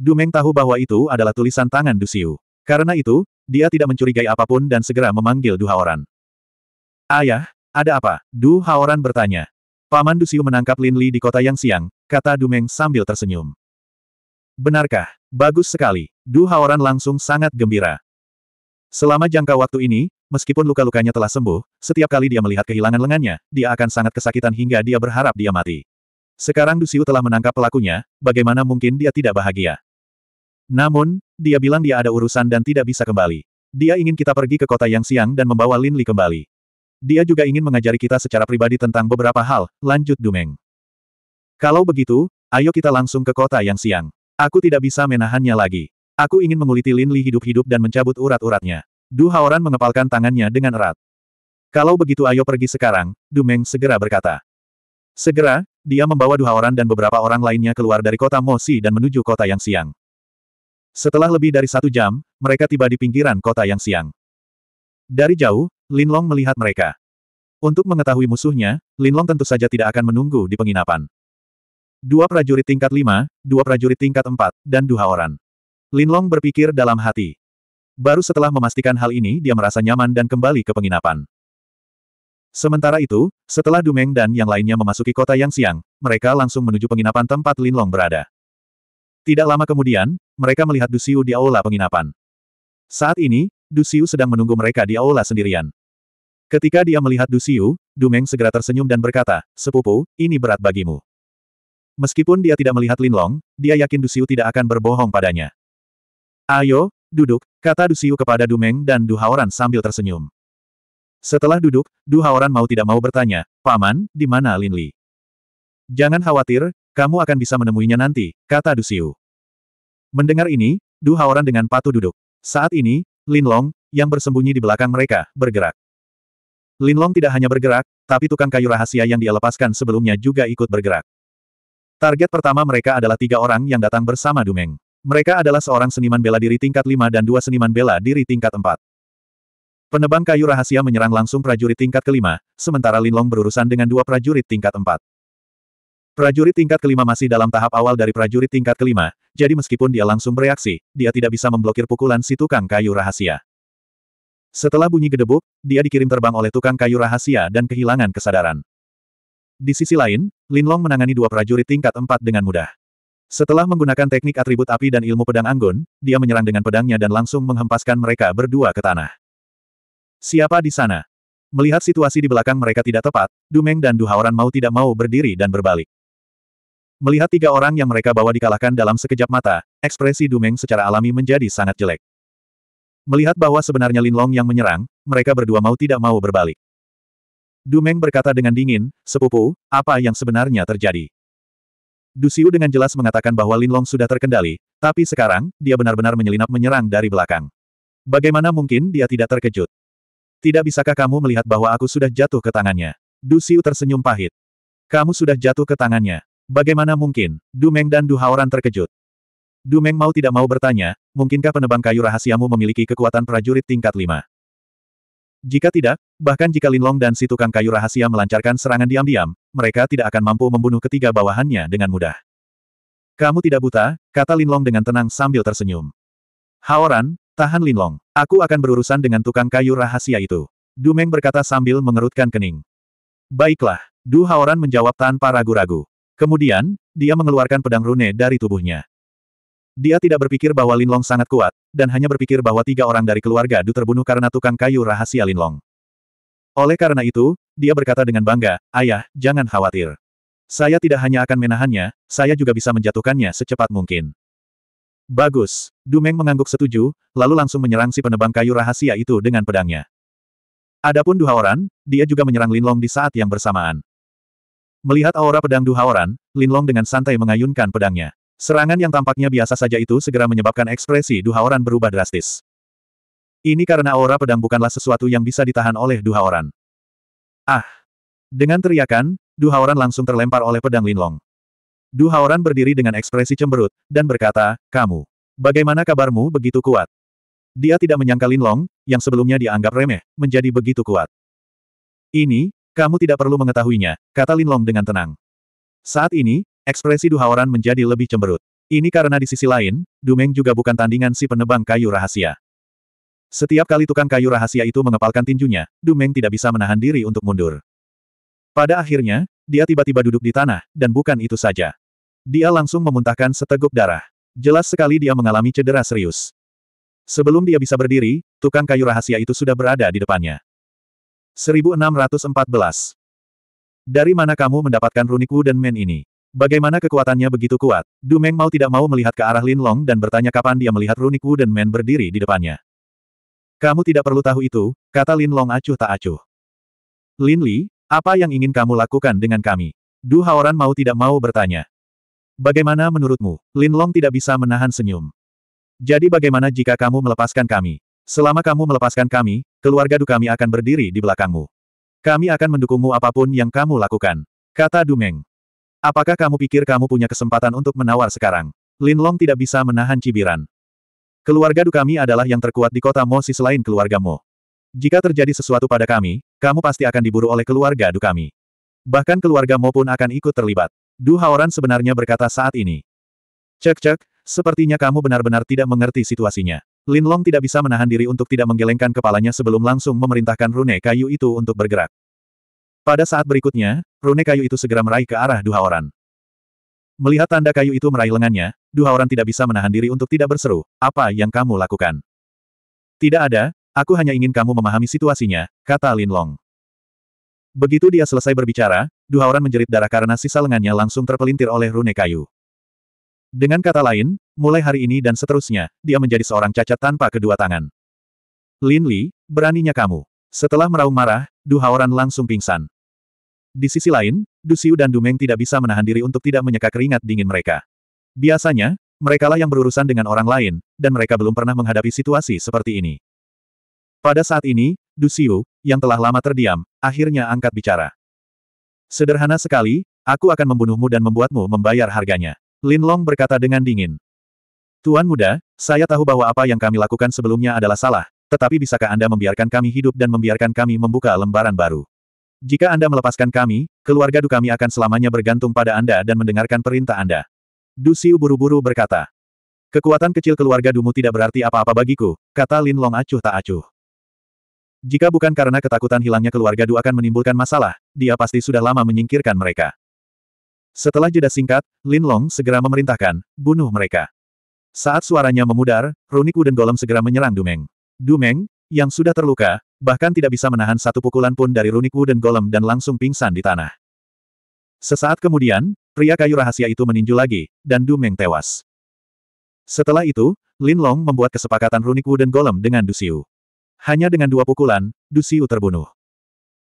Dumeng tahu bahwa itu adalah tulisan tangan Dusiu. Karena itu, dia tidak mencurigai apapun dan segera memanggil Du Haoran. Ayah, ada apa? Du Haoran bertanya. Paman Dusiu menangkap Lin Li di kota yang siang, kata Dumeng sambil tersenyum. Benarkah? Bagus sekali. Du Haoran langsung sangat gembira. Selama jangka waktu ini, meskipun luka-lukanya telah sembuh, setiap kali dia melihat kehilangan lengannya, dia akan sangat kesakitan hingga dia berharap dia mati. Sekarang Dusiu telah menangkap pelakunya, bagaimana mungkin dia tidak bahagia? Namun, dia bilang dia ada urusan dan tidak bisa kembali. Dia ingin kita pergi ke kota Yang Siang dan membawa Lin Li kembali. Dia juga ingin mengajari kita secara pribadi tentang beberapa hal, lanjut Dumeng. Kalau begitu, ayo kita langsung ke kota Yang Siang. Aku tidak bisa menahannya lagi. Aku ingin menguliti Lin Li hidup-hidup dan mencabut urat-uratnya. Du Haoran mengepalkan tangannya dengan erat. Kalau begitu ayo pergi sekarang, Dumeng segera berkata. Segera, dia membawa Du Haoran dan beberapa orang lainnya keluar dari kota Mosi dan menuju kota yang siang. Setelah lebih dari satu jam, mereka tiba di pinggiran kota yang siang. Dari jauh, Linlong melihat mereka. Untuk mengetahui musuhnya, Linlong tentu saja tidak akan menunggu di penginapan. Dua prajurit tingkat lima, dua prajurit tingkat empat, dan dua orang. Linlong berpikir dalam hati. Baru setelah memastikan hal ini dia merasa nyaman dan kembali ke penginapan. Sementara itu, setelah Dumeng dan yang lainnya memasuki kota yang siang, mereka langsung menuju penginapan tempat Linlong berada. Tidak lama kemudian, mereka melihat Dusiu di aula penginapan. Saat ini, Dusiu sedang menunggu mereka di aula sendirian. Ketika dia melihat Dusiu, Dumeng segera tersenyum dan berkata, Sepupu, ini berat bagimu. Meskipun dia tidak melihat Linlong, dia yakin Dusiu tidak akan berbohong padanya. Ayo, duduk, kata Dusiu kepada Dumeng dan Duhaoran sambil tersenyum. Setelah duduk, Du Haoran mau tidak mau bertanya, Paman, di mana Linli? Jangan khawatir, kamu akan bisa menemuinya nanti, kata Dusiu. Mendengar ini, Du Haoran dengan patuh duduk. Saat ini, Lin Long, yang bersembunyi di belakang mereka, bergerak. Lin Long tidak hanya bergerak, tapi tukang kayu rahasia yang dia lepaskan sebelumnya juga ikut bergerak. Target pertama mereka adalah tiga orang yang datang bersama Dumeng. Mereka adalah seorang seniman bela diri tingkat 5 dan dua seniman bela diri tingkat 4. Penebang kayu rahasia menyerang langsung prajurit tingkat kelima, sementara Lin Long berurusan dengan dua prajurit tingkat 4. Prajurit tingkat kelima masih dalam tahap awal dari prajurit tingkat kelima, jadi meskipun dia langsung bereaksi, dia tidak bisa memblokir pukulan si tukang kayu rahasia. Setelah bunyi gedebuk, dia dikirim terbang oleh tukang kayu rahasia dan kehilangan kesadaran. Di sisi lain, Lin Long menangani dua prajurit tingkat empat dengan mudah. Setelah menggunakan teknik atribut api dan ilmu pedang anggun, dia menyerang dengan pedangnya dan langsung menghempaskan mereka berdua ke tanah. Siapa di sana? Melihat situasi di belakang mereka tidak tepat, Dumeng dan Duhaoran mau tidak mau berdiri dan berbalik. Melihat tiga orang yang mereka bawa dikalahkan dalam sekejap mata, ekspresi Dumeng secara alami menjadi sangat jelek. Melihat bahwa sebenarnya Linlong yang menyerang, mereka berdua mau tidak mau berbalik. Dumeng berkata dengan dingin, sepupu, apa yang sebenarnya terjadi? Dusiu dengan jelas mengatakan bahwa Linlong sudah terkendali, tapi sekarang, dia benar-benar menyelinap menyerang dari belakang. Bagaimana mungkin dia tidak terkejut? Tidak bisakah kamu melihat bahwa aku sudah jatuh ke tangannya? Dusiu tersenyum pahit. Kamu sudah jatuh ke tangannya. Bagaimana mungkin? Dumeng dan Duhaoran terkejut. Dumeng mau tidak mau bertanya, mungkinkah penebang kayu rahasiamu memiliki kekuatan prajurit tingkat 5? Jika tidak, bahkan jika Linlong dan si tukang kayu rahasia melancarkan serangan diam-diam, mereka tidak akan mampu membunuh ketiga bawahannya dengan mudah. Kamu tidak buta, kata Linlong dengan tenang sambil tersenyum. Haoran, tahan Linlong. Aku akan berurusan dengan tukang kayu rahasia itu. Dumeng berkata sambil mengerutkan kening. Baiklah, Du Haoran menjawab tanpa ragu-ragu. Kemudian, dia mengeluarkan pedang rune dari tubuhnya. Dia tidak berpikir bahwa Linlong sangat kuat, dan hanya berpikir bahwa tiga orang dari keluarga Du terbunuh karena tukang kayu rahasia Linlong. Oleh karena itu, dia berkata dengan bangga, Ayah, jangan khawatir. Saya tidak hanya akan menahannya, saya juga bisa menjatuhkannya secepat mungkin. Bagus. Dumeng mengangguk setuju, lalu langsung menyerang si penebang kayu rahasia itu dengan pedangnya. Adapun dua orang, dia juga menyerang Linlong di saat yang bersamaan. Melihat aura pedang Duhaoran, Linlong dengan santai mengayunkan pedangnya. Serangan yang tampaknya biasa saja itu segera menyebabkan ekspresi Duhaoran berubah drastis. Ini karena aura pedang bukanlah sesuatu yang bisa ditahan oleh Duhaoran. Ah! Dengan teriakan, Duhaoran langsung terlempar oleh pedang Linlong. Duhaoran berdiri dengan ekspresi cemberut, dan berkata, Kamu, bagaimana kabarmu begitu kuat? Dia tidak menyangka Linlong, yang sebelumnya dianggap remeh, menjadi begitu kuat. Ini, kamu tidak perlu mengetahuinya, kata Lin Long dengan tenang. Saat ini, ekspresi Duhaoran menjadi lebih cemberut. Ini karena di sisi lain, Dumeng juga bukan tandingan si penebang kayu rahasia. Setiap kali tukang kayu rahasia itu mengepalkan tinjunya, Dumeng tidak bisa menahan diri untuk mundur. Pada akhirnya, dia tiba-tiba duduk di tanah, dan bukan itu saja. Dia langsung memuntahkan seteguk darah. Jelas sekali dia mengalami cedera serius. Sebelum dia bisa berdiri, tukang kayu rahasia itu sudah berada di depannya. 1614. Dari mana kamu mendapatkan runiku dan men ini? Bagaimana kekuatannya begitu kuat? Du Meng mau tidak mau melihat ke arah Lin Long dan bertanya kapan dia melihat runiku dan men berdiri di depannya. Kamu tidak perlu tahu itu, kata Lin Long acuh tak acuh. Lin Li, apa yang ingin kamu lakukan dengan kami? Du Haoran mau tidak mau bertanya. Bagaimana menurutmu? Lin Long tidak bisa menahan senyum. Jadi bagaimana jika kamu melepaskan kami? Selama kamu melepaskan kami, keluarga Du kami akan berdiri di belakangmu. Kami akan mendukungmu apapun yang kamu lakukan. Kata Dumeng. Apakah kamu pikir kamu punya kesempatan untuk menawar sekarang? Lin Long tidak bisa menahan cibiran. Keluarga Du kami adalah yang terkuat di kota Mo selain keluarga Jika terjadi sesuatu pada kami, kamu pasti akan diburu oleh keluarga Du kami. Bahkan keluarga Mo pun akan ikut terlibat. Du Haoran sebenarnya berkata saat ini. Cek-cek, sepertinya kamu benar-benar tidak mengerti situasinya. Lin Long tidak bisa menahan diri untuk tidak menggelengkan kepalanya sebelum langsung memerintahkan rune kayu itu untuk bergerak. Pada saat berikutnya, rune kayu itu segera meraih ke arah Dua Melihat tanda kayu itu meraih lengannya, Dua tidak bisa menahan diri untuk tidak berseru, apa yang kamu lakukan? Tidak ada, aku hanya ingin kamu memahami situasinya, kata Lin Long. Begitu dia selesai berbicara, Dua menjerit darah karena sisa lengannya langsung terpelintir oleh rune kayu. Dengan kata lain, mulai hari ini dan seterusnya, dia menjadi seorang cacat tanpa kedua tangan. Lin Li, beraninya kamu. Setelah meraung marah, Du Haoran langsung pingsan. Di sisi lain, Du Xiu dan Du Meng tidak bisa menahan diri untuk tidak menyeka keringat dingin mereka. Biasanya, merekalah yang berurusan dengan orang lain, dan mereka belum pernah menghadapi situasi seperti ini. Pada saat ini, Du Xiu, yang telah lama terdiam, akhirnya angkat bicara. Sederhana sekali, aku akan membunuhmu dan membuatmu membayar harganya. Lin Long berkata dengan dingin. Tuan muda, saya tahu bahwa apa yang kami lakukan sebelumnya adalah salah, tetapi bisakah Anda membiarkan kami hidup dan membiarkan kami membuka lembaran baru? Jika Anda melepaskan kami, keluarga Du kami akan selamanya bergantung pada Anda dan mendengarkan perintah Anda. Du Dusiu buru-buru berkata. Kekuatan kecil keluarga Dumu tidak berarti apa-apa bagiku, kata Lin Long acuh tak acuh. Jika bukan karena ketakutan hilangnya keluarga Du akan menimbulkan masalah, dia pasti sudah lama menyingkirkan mereka. Setelah jeda singkat, Lin Long segera memerintahkan, bunuh mereka. Saat suaranya memudar, runik dan Golem segera menyerang Dumeng. Dumeng, yang sudah terluka, bahkan tidak bisa menahan satu pukulan pun dari runik dan Golem dan langsung pingsan di tanah. Sesaat kemudian, pria kayu rahasia itu meninju lagi, dan Dumeng tewas. Setelah itu, Lin Long membuat kesepakatan runik dan Golem dengan Dusiu. Hanya dengan dua pukulan, Dusiu terbunuh.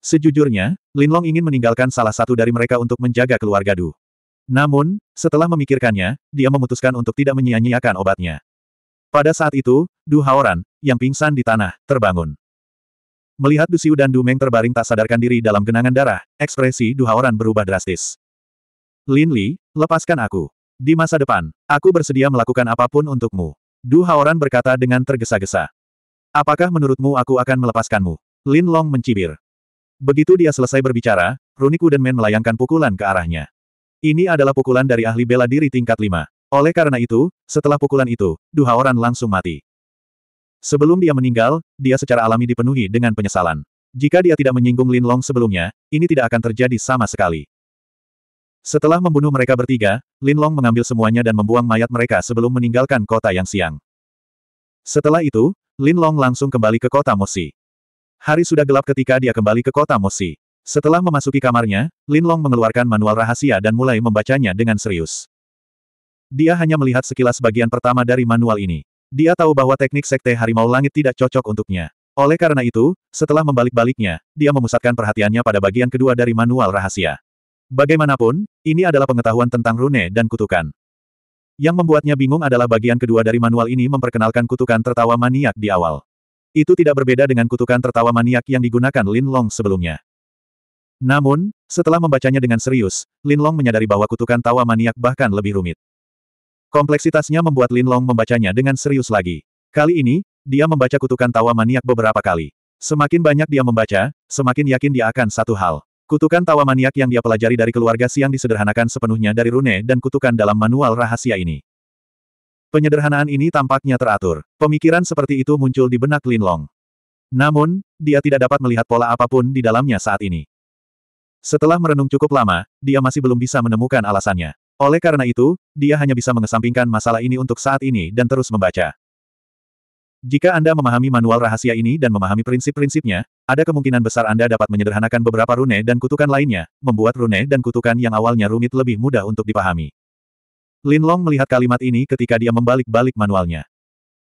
Sejujurnya, Lin Long ingin meninggalkan salah satu dari mereka untuk menjaga keluarga Du. Namun, setelah memikirkannya, dia memutuskan untuk tidak menyia-nyiakan obatnya. Pada saat itu, Du Haoran, yang pingsan di tanah, terbangun. Melihat Du Siu dan Du Meng terbaring tak sadarkan diri dalam genangan darah, ekspresi Du Haoran berubah drastis. Lin Li, lepaskan aku. Di masa depan, aku bersedia melakukan apapun untukmu. Du Haoran berkata dengan tergesa-gesa. Apakah menurutmu aku akan melepaskanmu? Lin Long mencibir. Begitu dia selesai berbicara, Runiku dan Men melayangkan pukulan ke arahnya. Ini adalah pukulan dari ahli bela diri tingkat 5. Oleh karena itu, setelah pukulan itu, dua orang langsung mati. Sebelum dia meninggal, dia secara alami dipenuhi dengan penyesalan. Jika dia tidak menyinggung Lin Long sebelumnya, ini tidak akan terjadi sama sekali. Setelah membunuh mereka bertiga, Lin Long mengambil semuanya dan membuang mayat mereka sebelum meninggalkan kota yang siang. Setelah itu, Lin Long langsung kembali ke kota Mosi. Hari sudah gelap ketika dia kembali ke kota Mosi. Setelah memasuki kamarnya, Lin Long mengeluarkan manual rahasia dan mulai membacanya dengan serius. Dia hanya melihat sekilas bagian pertama dari manual ini. Dia tahu bahwa teknik Sekte Harimau Langit tidak cocok untuknya. Oleh karena itu, setelah membalik-baliknya, dia memusatkan perhatiannya pada bagian kedua dari manual rahasia. Bagaimanapun, ini adalah pengetahuan tentang rune dan kutukan. Yang membuatnya bingung adalah bagian kedua dari manual ini memperkenalkan kutukan tertawa maniak di awal. Itu tidak berbeda dengan kutukan tertawa maniak yang digunakan Lin Long sebelumnya. Namun, setelah membacanya dengan serius, Lin Long menyadari bahwa kutukan tawa maniak bahkan lebih rumit. Kompleksitasnya membuat Lin Long membacanya dengan serius lagi. Kali ini, dia membaca kutukan tawa maniak beberapa kali. Semakin banyak dia membaca, semakin yakin dia akan satu hal. Kutukan tawa maniak yang dia pelajari dari keluarga siang disederhanakan sepenuhnya dari rune dan kutukan dalam manual rahasia ini. Penyederhanaan ini tampaknya teratur. Pemikiran seperti itu muncul di benak Lin Long. Namun, dia tidak dapat melihat pola apapun di dalamnya saat ini. Setelah merenung cukup lama, dia masih belum bisa menemukan alasannya. Oleh karena itu, dia hanya bisa mengesampingkan masalah ini untuk saat ini dan terus membaca. Jika Anda memahami manual rahasia ini dan memahami prinsip-prinsipnya, ada kemungkinan besar Anda dapat menyederhanakan beberapa rune dan kutukan lainnya, membuat rune dan kutukan yang awalnya rumit lebih mudah untuk dipahami. Lin Long melihat kalimat ini ketika dia membalik-balik manualnya.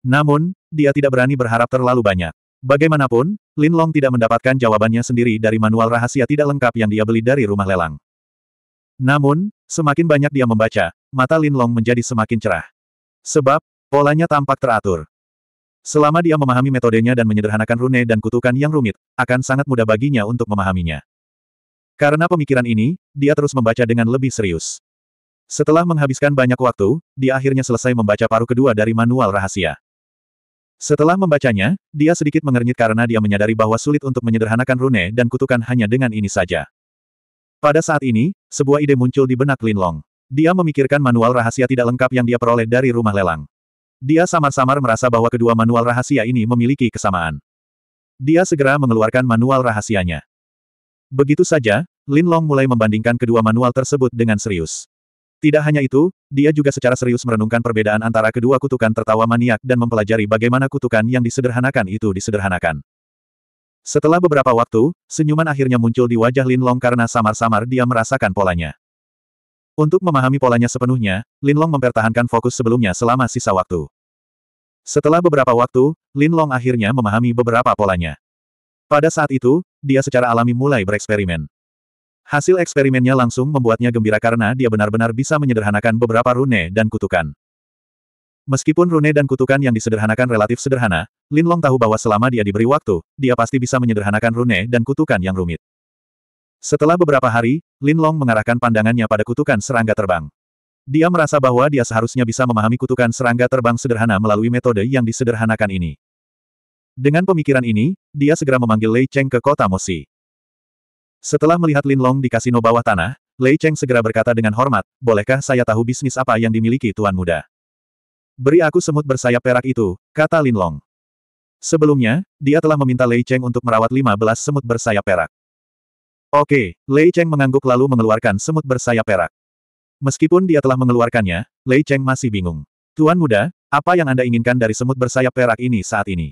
Namun, dia tidak berani berharap terlalu banyak. Bagaimanapun, Lin Long tidak mendapatkan jawabannya sendiri dari manual rahasia tidak lengkap yang dia beli dari rumah lelang. Namun, semakin banyak dia membaca, mata Lin Long menjadi semakin cerah. Sebab, polanya tampak teratur. Selama dia memahami metodenya dan menyederhanakan rune dan kutukan yang rumit, akan sangat mudah baginya untuk memahaminya. Karena pemikiran ini, dia terus membaca dengan lebih serius. Setelah menghabiskan banyak waktu, dia akhirnya selesai membaca paruh kedua dari manual rahasia. Setelah membacanya, dia sedikit mengernyit karena dia menyadari bahwa sulit untuk menyederhanakan rune dan kutukan hanya dengan ini saja. Pada saat ini, sebuah ide muncul di benak Lin Long. Dia memikirkan manual rahasia tidak lengkap yang dia peroleh dari rumah lelang. Dia samar-samar merasa bahwa kedua manual rahasia ini memiliki kesamaan. Dia segera mengeluarkan manual rahasianya. Begitu saja, Lin Long mulai membandingkan kedua manual tersebut dengan serius. Tidak hanya itu, dia juga secara serius merenungkan perbedaan antara kedua kutukan tertawa maniak dan mempelajari bagaimana kutukan yang disederhanakan itu disederhanakan. Setelah beberapa waktu, senyuman akhirnya muncul di wajah Lin Long karena samar-samar dia merasakan polanya. Untuk memahami polanya sepenuhnya, Lin Long mempertahankan fokus sebelumnya selama sisa waktu. Setelah beberapa waktu, Lin Long akhirnya memahami beberapa polanya. Pada saat itu, dia secara alami mulai bereksperimen. Hasil eksperimennya langsung membuatnya gembira karena dia benar-benar bisa menyederhanakan beberapa rune dan kutukan. Meskipun rune dan kutukan yang disederhanakan relatif sederhana, Lin Long tahu bahwa selama dia diberi waktu, dia pasti bisa menyederhanakan rune dan kutukan yang rumit. Setelah beberapa hari, Lin Long mengarahkan pandangannya pada kutukan serangga terbang. Dia merasa bahwa dia seharusnya bisa memahami kutukan serangga terbang sederhana melalui metode yang disederhanakan ini. Dengan pemikiran ini, dia segera memanggil Lei Cheng ke kota Mosi. Setelah melihat Lin Long di kasino bawah tanah, Lei Cheng segera berkata dengan hormat, bolehkah saya tahu bisnis apa yang dimiliki Tuan Muda? Beri aku semut bersayap perak itu, kata Lin Long. Sebelumnya, dia telah meminta Lei Cheng untuk merawat 15 semut bersayap perak. Oke, Lei Cheng mengangguk lalu mengeluarkan semut bersayap perak. Meskipun dia telah mengeluarkannya, Lei Cheng masih bingung. Tuan muda, apa yang Anda inginkan dari semut bersayap perak ini saat ini?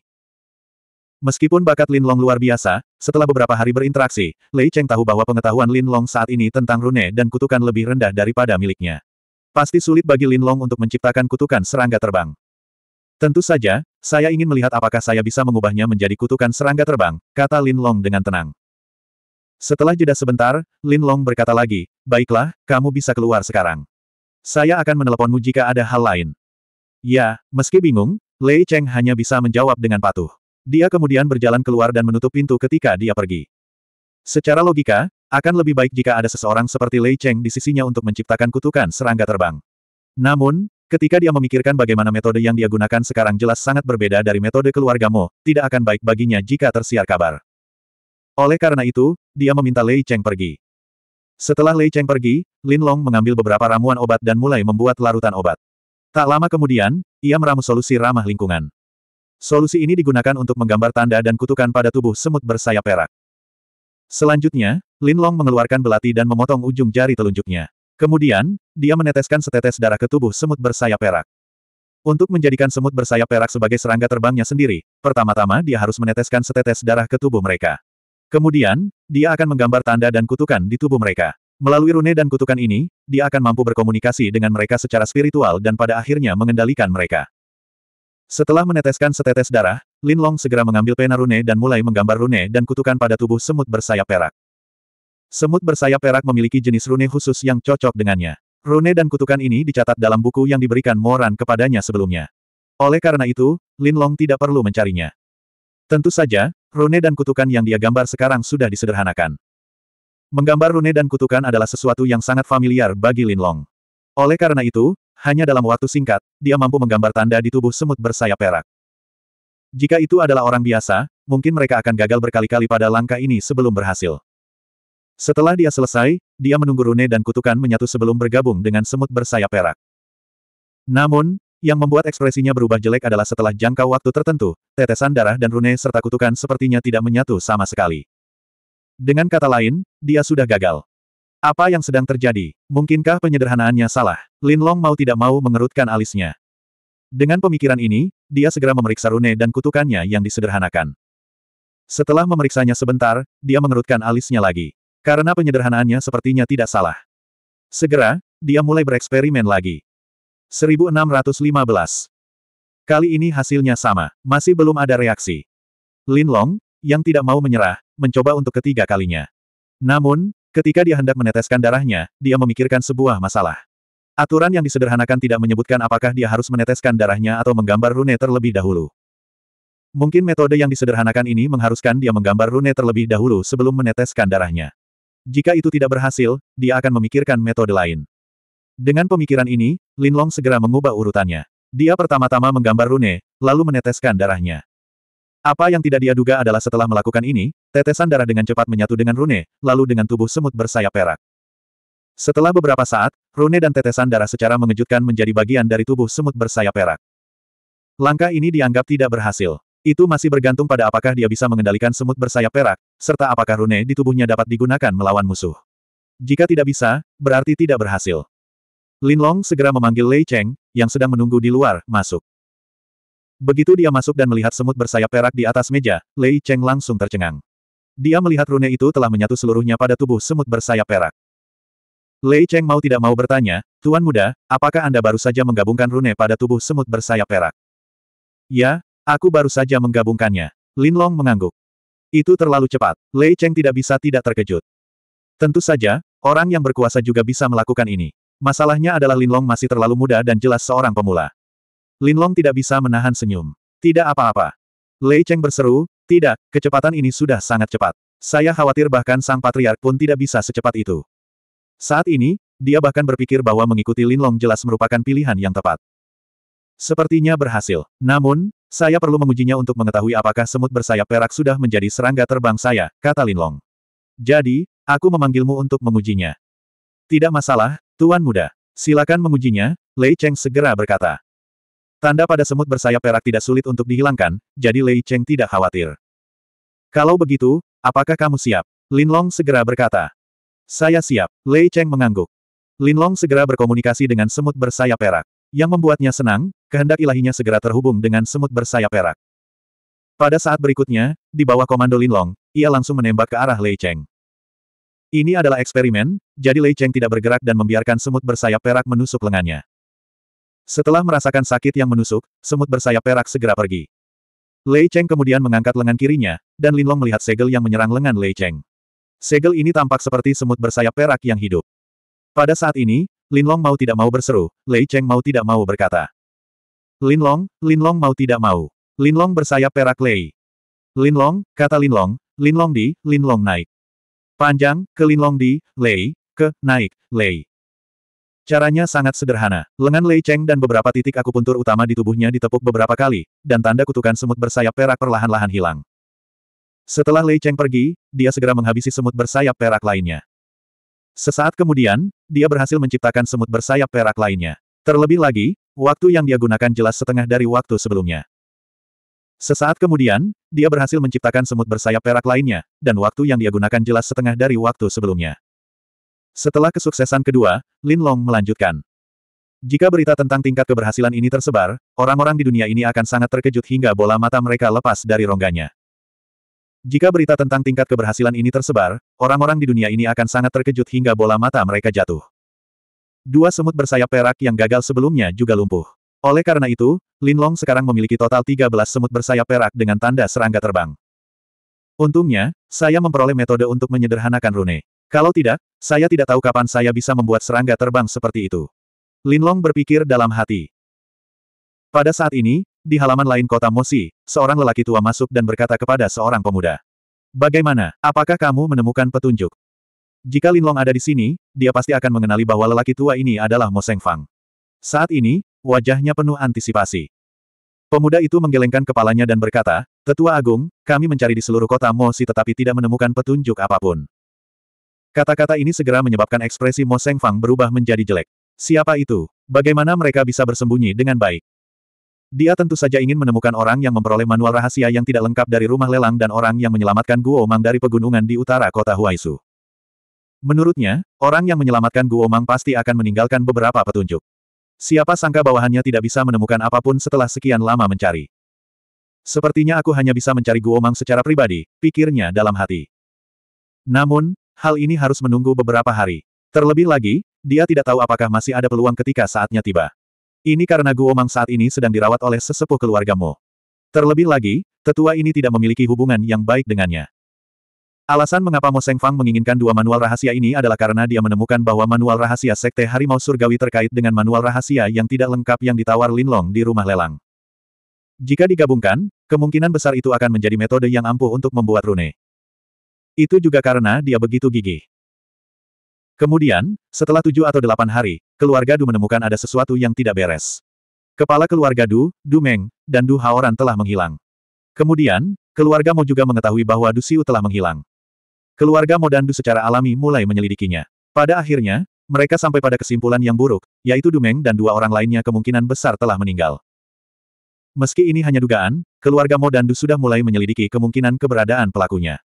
Meskipun bakat Lin Long luar biasa, setelah beberapa hari berinteraksi, Lei Cheng tahu bahwa pengetahuan Lin Long saat ini tentang rune dan kutukan lebih rendah daripada miliknya. Pasti sulit bagi Lin Long untuk menciptakan kutukan serangga terbang. Tentu saja, saya ingin melihat apakah saya bisa mengubahnya menjadi kutukan serangga terbang, kata Lin Long dengan tenang. Setelah jeda sebentar, Lin Long berkata lagi, baiklah, kamu bisa keluar sekarang. Saya akan meneleponmu jika ada hal lain. Ya, meski bingung, Lei Cheng hanya bisa menjawab dengan patuh. Dia kemudian berjalan keluar dan menutup pintu ketika dia pergi. Secara logika, akan lebih baik jika ada seseorang seperti Lei Cheng di sisinya untuk menciptakan kutukan serangga terbang. Namun, ketika dia memikirkan bagaimana metode yang dia gunakan sekarang jelas sangat berbeda dari metode keluarga Mo, tidak akan baik baginya jika tersiar kabar. Oleh karena itu, dia meminta Lei Cheng pergi. Setelah Lei Cheng pergi, Lin Long mengambil beberapa ramuan obat dan mulai membuat larutan obat. Tak lama kemudian, ia meramu solusi ramah lingkungan. Solusi ini digunakan untuk menggambar tanda dan kutukan pada tubuh semut bersayap perak. Selanjutnya, Lin Long mengeluarkan belati dan memotong ujung jari telunjuknya. Kemudian, dia meneteskan setetes darah ke tubuh semut bersayap perak. Untuk menjadikan semut bersayap perak sebagai serangga terbangnya sendiri, pertama-tama dia harus meneteskan setetes darah ke tubuh mereka. Kemudian, dia akan menggambar tanda dan kutukan di tubuh mereka. Melalui rune dan kutukan ini, dia akan mampu berkomunikasi dengan mereka secara spiritual dan pada akhirnya mengendalikan mereka. Setelah meneteskan setetes darah, Lin Long segera mengambil pena rune dan mulai menggambar rune dan kutukan pada tubuh semut bersayap perak. Semut bersayap perak memiliki jenis rune khusus yang cocok dengannya. Rune dan kutukan ini dicatat dalam buku yang diberikan Moran kepadanya sebelumnya. Oleh karena itu, Lin Long tidak perlu mencarinya. Tentu saja, rune dan kutukan yang dia gambar sekarang sudah disederhanakan. Menggambar rune dan kutukan adalah sesuatu yang sangat familiar bagi Lin Long. Oleh karena itu, hanya dalam waktu singkat, dia mampu menggambar tanda di tubuh semut bersayap perak. Jika itu adalah orang biasa, mungkin mereka akan gagal berkali-kali pada langkah ini sebelum berhasil. Setelah dia selesai, dia menunggu rune dan kutukan menyatu sebelum bergabung dengan semut bersayap perak. Namun, yang membuat ekspresinya berubah jelek adalah setelah jangka waktu tertentu, tetesan darah dan rune serta kutukan sepertinya tidak menyatu sama sekali. Dengan kata lain, dia sudah gagal. Apa yang sedang terjadi? Mungkinkah penyederhanaannya salah? Lin Long mau tidak mau mengerutkan alisnya. Dengan pemikiran ini, dia segera memeriksa rune dan kutukannya yang disederhanakan. Setelah memeriksanya sebentar, dia mengerutkan alisnya lagi. Karena penyederhanaannya sepertinya tidak salah. Segera, dia mulai bereksperimen lagi. 1615. Kali ini hasilnya sama, masih belum ada reaksi. Lin Long, yang tidak mau menyerah, mencoba untuk ketiga kalinya. Namun, Ketika dia hendak meneteskan darahnya, dia memikirkan sebuah masalah. Aturan yang disederhanakan tidak menyebutkan apakah dia harus meneteskan darahnya atau menggambar rune terlebih dahulu. Mungkin metode yang disederhanakan ini mengharuskan dia menggambar rune terlebih dahulu sebelum meneteskan darahnya. Jika itu tidak berhasil, dia akan memikirkan metode lain. Dengan pemikiran ini, Linlong segera mengubah urutannya. Dia pertama-tama menggambar rune, lalu meneteskan darahnya. Apa yang tidak dia duga adalah setelah melakukan ini, tetesan darah dengan cepat menyatu dengan Rune, lalu dengan tubuh semut bersayap perak. Setelah beberapa saat, Rune dan tetesan darah secara mengejutkan menjadi bagian dari tubuh semut bersayap perak. Langkah ini dianggap tidak berhasil. Itu masih bergantung pada apakah dia bisa mengendalikan semut bersayap perak, serta apakah Rune di tubuhnya dapat digunakan melawan musuh. Jika tidak bisa, berarti tidak berhasil. Lin Long segera memanggil Lei Cheng, yang sedang menunggu di luar, masuk. Begitu dia masuk dan melihat semut bersayap perak di atas meja, Lei Cheng langsung tercengang. Dia melihat rune itu telah menyatu seluruhnya pada tubuh semut bersayap perak. Lei Cheng mau tidak mau bertanya, Tuan Muda, apakah Anda baru saja menggabungkan rune pada tubuh semut bersayap perak? Ya, aku baru saja menggabungkannya. Lin Long mengangguk. Itu terlalu cepat. Lei Cheng tidak bisa tidak terkejut. Tentu saja, orang yang berkuasa juga bisa melakukan ini. Masalahnya adalah Lin Long masih terlalu muda dan jelas seorang pemula. Linlong tidak bisa menahan senyum. Tidak apa-apa. Lei Cheng berseru, tidak, kecepatan ini sudah sangat cepat. Saya khawatir bahkan sang patriark pun tidak bisa secepat itu. Saat ini, dia bahkan berpikir bahwa mengikuti Linlong jelas merupakan pilihan yang tepat. Sepertinya berhasil. Namun, saya perlu mengujinya untuk mengetahui apakah semut bersayap perak sudah menjadi serangga terbang saya, kata Linlong. Jadi, aku memanggilmu untuk mengujinya. Tidak masalah, Tuan Muda. Silakan mengujinya, Lei Cheng segera berkata. Tanda pada semut bersayap perak tidak sulit untuk dihilangkan, jadi Lei Cheng tidak khawatir. Kalau begitu, apakah kamu siap? Lin Long segera berkata. Saya siap, Lei Cheng mengangguk. Lin Long segera berkomunikasi dengan semut bersayap perak. Yang membuatnya senang, kehendak ilahinya segera terhubung dengan semut bersayap perak. Pada saat berikutnya, di bawah komando Lin Long, ia langsung menembak ke arah Lei Cheng. Ini adalah eksperimen, jadi Lei Cheng tidak bergerak dan membiarkan semut bersayap perak menusuk lengannya. Setelah merasakan sakit yang menusuk, semut bersayap perak segera pergi. Lei Cheng kemudian mengangkat lengan kirinya, dan Linlong melihat segel yang menyerang lengan Lei Cheng. Segel ini tampak seperti semut bersayap perak yang hidup. Pada saat ini, Linlong mau tidak mau berseru, Lei Cheng mau tidak mau berkata. Linlong, Linlong mau tidak mau. Linlong bersayap perak Lei. Linlong, kata Linlong, Linlong di, Linlong naik. Panjang, ke Linlong di, Lei, ke, naik, Lei. Caranya sangat sederhana. Lengan Lei Cheng dan beberapa titik akupuntur utama di tubuhnya ditepuk beberapa kali, dan tanda kutukan semut bersayap perak perlahan-lahan hilang. Setelah Lei Cheng pergi, dia segera menghabisi semut bersayap perak lainnya. Sesaat kemudian, dia berhasil menciptakan semut bersayap perak lainnya. Terlebih lagi, waktu yang dia gunakan jelas setengah dari waktu sebelumnya. Sesaat kemudian, dia berhasil menciptakan semut bersayap perak lainnya, dan waktu yang dia gunakan jelas setengah dari waktu sebelumnya. Setelah kesuksesan kedua, Lin Long melanjutkan. Jika berita tentang tingkat keberhasilan ini tersebar, orang-orang di dunia ini akan sangat terkejut hingga bola mata mereka lepas dari rongganya. Jika berita tentang tingkat keberhasilan ini tersebar, orang-orang di dunia ini akan sangat terkejut hingga bola mata mereka jatuh. Dua semut bersayap perak yang gagal sebelumnya juga lumpuh. Oleh karena itu, Lin Long sekarang memiliki total 13 semut bersayap perak dengan tanda serangga terbang. Untungnya, saya memperoleh metode untuk menyederhanakan rune. Kalau tidak, saya tidak tahu kapan saya bisa membuat serangga terbang seperti itu. Linlong berpikir dalam hati. Pada saat ini, di halaman lain kota Mosi, seorang lelaki tua masuk dan berkata kepada seorang pemuda. Bagaimana, apakah kamu menemukan petunjuk? Jika Linlong ada di sini, dia pasti akan mengenali bahwa lelaki tua ini adalah Mo Seng Fang. Saat ini, wajahnya penuh antisipasi. Pemuda itu menggelengkan kepalanya dan berkata, Tetua Agung, kami mencari di seluruh kota Mosi tetapi tidak menemukan petunjuk apapun. Kata-kata ini segera menyebabkan ekspresi Mo Seng Fang berubah menjadi jelek. Siapa itu? Bagaimana mereka bisa bersembunyi dengan baik? Dia tentu saja ingin menemukan orang yang memperoleh manual rahasia yang tidak lengkap dari rumah lelang dan orang yang menyelamatkan Guo Mang dari pegunungan di utara kota Huaisu. Menurutnya, orang yang menyelamatkan Guo Mang pasti akan meninggalkan beberapa petunjuk. Siapa sangka bawahannya tidak bisa menemukan apapun setelah sekian lama mencari. Sepertinya aku hanya bisa mencari Guo Mang secara pribadi, pikirnya dalam hati. Namun, hal ini harus menunggu beberapa hari. Terlebih lagi, dia tidak tahu apakah masih ada peluang ketika saatnya tiba. Ini karena Guo Mang saat ini sedang dirawat oleh sesepuh keluargamu. Terlebih lagi, tetua ini tidak memiliki hubungan yang baik dengannya. Alasan mengapa Mo Seng Fang menginginkan dua manual rahasia ini adalah karena dia menemukan bahwa manual rahasia Sekte Harimau Surgawi terkait dengan manual rahasia yang tidak lengkap yang ditawar Lin Long di rumah lelang. Jika digabungkan, kemungkinan besar itu akan menjadi metode yang ampuh untuk membuat rune. Itu juga karena dia begitu gigih. Kemudian, setelah tujuh atau delapan hari, keluarga Du menemukan ada sesuatu yang tidak beres. Kepala keluarga Du, Du Meng, dan Du Haoran telah menghilang. Kemudian, keluarga Mo juga mengetahui bahwa Du Siu telah menghilang. Keluarga Mo dan Du secara alami mulai menyelidikinya. Pada akhirnya, mereka sampai pada kesimpulan yang buruk, yaitu Du Meng dan dua orang lainnya kemungkinan besar telah meninggal. Meski ini hanya dugaan, keluarga Mo dan Du sudah mulai menyelidiki kemungkinan keberadaan pelakunya.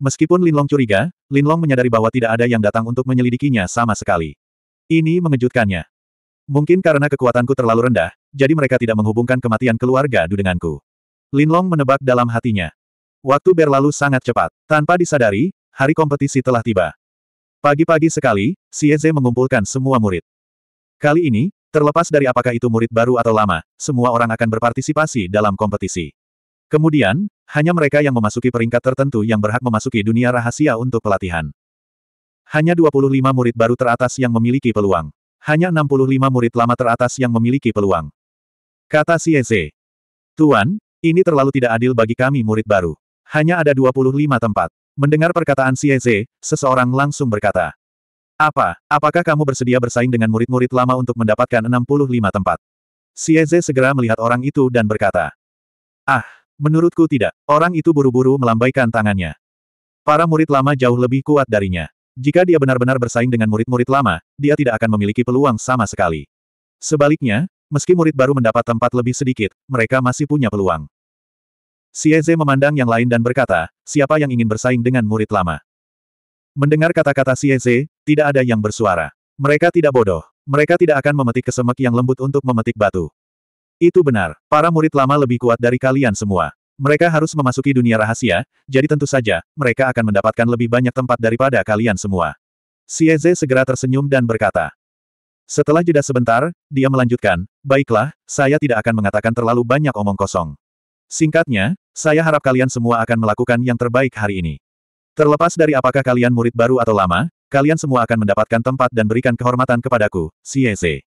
Meskipun Linlong curiga, Linlong menyadari bahwa tidak ada yang datang untuk menyelidikinya sama sekali. Ini mengejutkannya. Mungkin karena kekuatanku terlalu rendah, jadi mereka tidak menghubungkan kematian keluarga Du denganku. Linlong menebak dalam hatinya. Waktu berlalu sangat cepat. Tanpa disadari, hari kompetisi telah tiba. Pagi-pagi sekali, Sieze mengumpulkan semua murid. Kali ini, terlepas dari apakah itu murid baru atau lama, semua orang akan berpartisipasi dalam kompetisi. Kemudian, hanya mereka yang memasuki peringkat tertentu yang berhak memasuki dunia rahasia untuk pelatihan. Hanya 25 murid baru teratas yang memiliki peluang. Hanya 65 murid lama teratas yang memiliki peluang. Kata Sieze. Tuan, ini terlalu tidak adil bagi kami murid baru. Hanya ada 25 tempat. Mendengar perkataan Sieze, seseorang langsung berkata. Apa, apakah kamu bersedia bersaing dengan murid-murid lama untuk mendapatkan 65 tempat? Sieze segera melihat orang itu dan berkata. Ah, Menurutku tidak. Orang itu buru-buru melambaikan tangannya. Para murid lama jauh lebih kuat darinya. Jika dia benar-benar bersaing dengan murid-murid lama, dia tidak akan memiliki peluang sama sekali. Sebaliknya, meski murid baru mendapat tempat lebih sedikit, mereka masih punya peluang. Sieze memandang yang lain dan berkata, siapa yang ingin bersaing dengan murid lama? Mendengar kata-kata Sieze, tidak ada yang bersuara. Mereka tidak bodoh. Mereka tidak akan memetik kesemek yang lembut untuk memetik batu. Itu benar, para murid lama lebih kuat dari kalian semua. Mereka harus memasuki dunia rahasia, jadi tentu saja, mereka akan mendapatkan lebih banyak tempat daripada kalian semua. Sieze segera tersenyum dan berkata. Setelah jeda sebentar, dia melanjutkan, Baiklah, saya tidak akan mengatakan terlalu banyak omong kosong. Singkatnya, saya harap kalian semua akan melakukan yang terbaik hari ini. Terlepas dari apakah kalian murid baru atau lama, kalian semua akan mendapatkan tempat dan berikan kehormatan kepadaku, Sieze.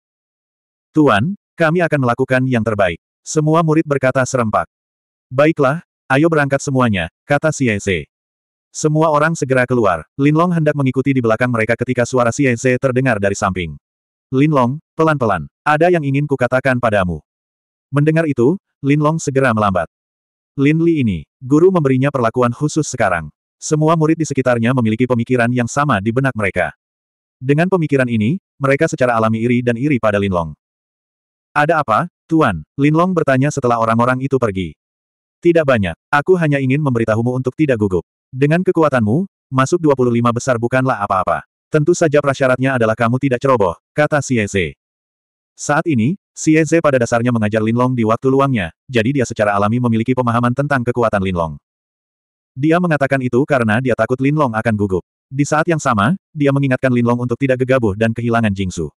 Tuan, kami akan melakukan yang terbaik. Semua murid berkata serempak. Baiklah, ayo berangkat semuanya, kata C.I.C. Semua orang segera keluar. Linlong hendak mengikuti di belakang mereka ketika suara C.I.C. terdengar dari samping. Linlong, pelan-pelan, ada yang ingin kukatakan padamu. Mendengar itu, Linlong segera melambat. Lin Li ini, guru memberinya perlakuan khusus sekarang. Semua murid di sekitarnya memiliki pemikiran yang sama di benak mereka. Dengan pemikiran ini, mereka secara alami iri dan iri pada Linlong. Ada apa, Tuan? Linlong bertanya setelah orang-orang itu pergi. Tidak banyak, aku hanya ingin memberitahumu untuk tidak gugup. Dengan kekuatanmu, masuk 25 besar bukanlah apa-apa. Tentu saja prasyaratnya adalah kamu tidak ceroboh, kata Sieze. Saat ini, Sieze pada dasarnya mengajar Linlong di waktu luangnya, jadi dia secara alami memiliki pemahaman tentang kekuatan Linlong. Dia mengatakan itu karena dia takut Linlong akan gugup. Di saat yang sama, dia mengingatkan Linlong untuk tidak gegabah dan kehilangan Jingsu.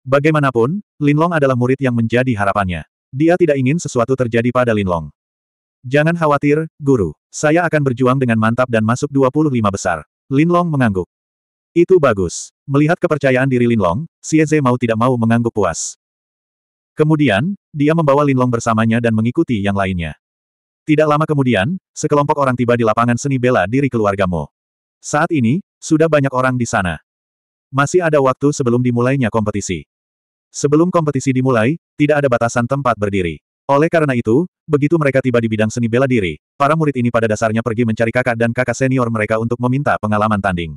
Bagaimanapun, Linlong adalah murid yang menjadi harapannya. Dia tidak ingin sesuatu terjadi pada Linlong. Jangan khawatir, guru. Saya akan berjuang dengan mantap dan masuk 25 besar. Linlong mengangguk. Itu bagus. Melihat kepercayaan diri Linlong, Xie mau tidak mau mengangguk puas. Kemudian, dia membawa Linlong bersamanya dan mengikuti yang lainnya. Tidak lama kemudian, sekelompok orang tiba di lapangan seni bela diri keluargamu. Saat ini, sudah banyak orang di sana. Masih ada waktu sebelum dimulainya kompetisi. Sebelum kompetisi dimulai, tidak ada batasan tempat berdiri. Oleh karena itu, begitu mereka tiba di bidang seni bela diri, para murid ini pada dasarnya pergi mencari kakak dan kakak senior mereka untuk meminta pengalaman tanding.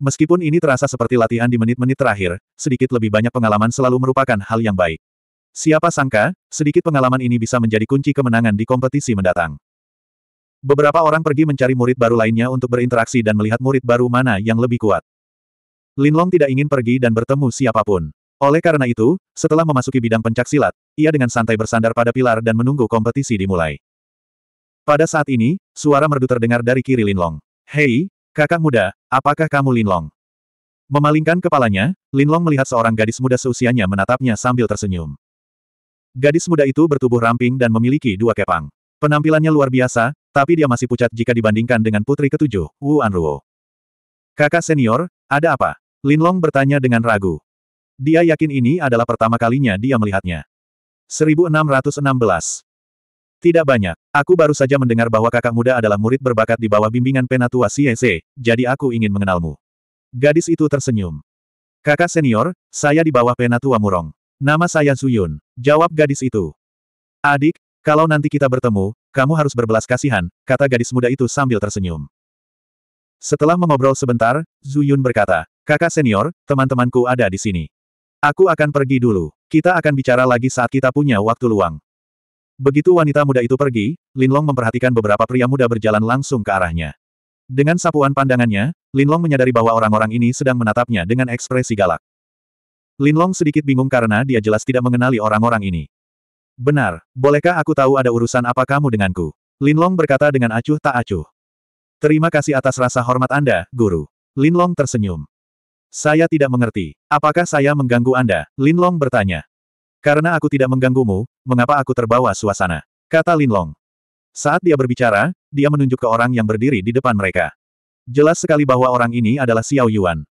Meskipun ini terasa seperti latihan di menit-menit terakhir, sedikit lebih banyak pengalaman selalu merupakan hal yang baik. Siapa sangka, sedikit pengalaman ini bisa menjadi kunci kemenangan di kompetisi mendatang. Beberapa orang pergi mencari murid baru lainnya untuk berinteraksi dan melihat murid baru mana yang lebih kuat. Linlong tidak ingin pergi dan bertemu siapapun. Oleh karena itu, setelah memasuki bidang pencak silat, ia dengan santai bersandar pada pilar dan menunggu kompetisi dimulai. Pada saat ini, suara merdu terdengar dari kiri Linlong. Hei, kakak muda, apakah kamu Linlong? Memalingkan kepalanya, Linlong melihat seorang gadis muda seusianya menatapnya sambil tersenyum. Gadis muda itu bertubuh ramping dan memiliki dua kepang. Penampilannya luar biasa, tapi dia masih pucat jika dibandingkan dengan putri ketujuh, Wu Anruo. Kakak senior, ada apa? Linlong bertanya dengan ragu. Dia yakin ini adalah pertama kalinya dia melihatnya. 1616. Tidak banyak. Aku baru saja mendengar bahwa kakak muda adalah murid berbakat di bawah bimbingan penatua CSE, jadi aku ingin mengenalmu. Gadis itu tersenyum. Kakak senior, saya di bawah penatua Murong. Nama saya Suyun. Jawab gadis itu. Adik, kalau nanti kita bertemu, kamu harus berbelas kasihan, kata gadis muda itu sambil tersenyum. Setelah mengobrol sebentar, Zuyun berkata, Kakak senior, teman-temanku ada di sini. Aku akan pergi dulu. Kita akan bicara lagi saat kita punya waktu luang. Begitu wanita muda itu pergi, Linlong memperhatikan beberapa pria muda berjalan langsung ke arahnya. Dengan sapuan pandangannya, Linlong menyadari bahwa orang-orang ini sedang menatapnya dengan ekspresi galak. Linlong sedikit bingung karena dia jelas tidak mengenali orang-orang ini. Benar, bolehkah aku tahu ada urusan apa kamu denganku? Linlong berkata dengan acuh tak acuh. Terima kasih atas rasa hormat Anda, guru. Linlong tersenyum. Saya tidak mengerti. Apakah saya mengganggu Anda? Linlong bertanya. Karena aku tidak mengganggumu, mengapa aku terbawa suasana? Kata Linlong. Saat dia berbicara, dia menunjuk ke orang yang berdiri di depan mereka. Jelas sekali bahwa orang ini adalah Xiao Yuan.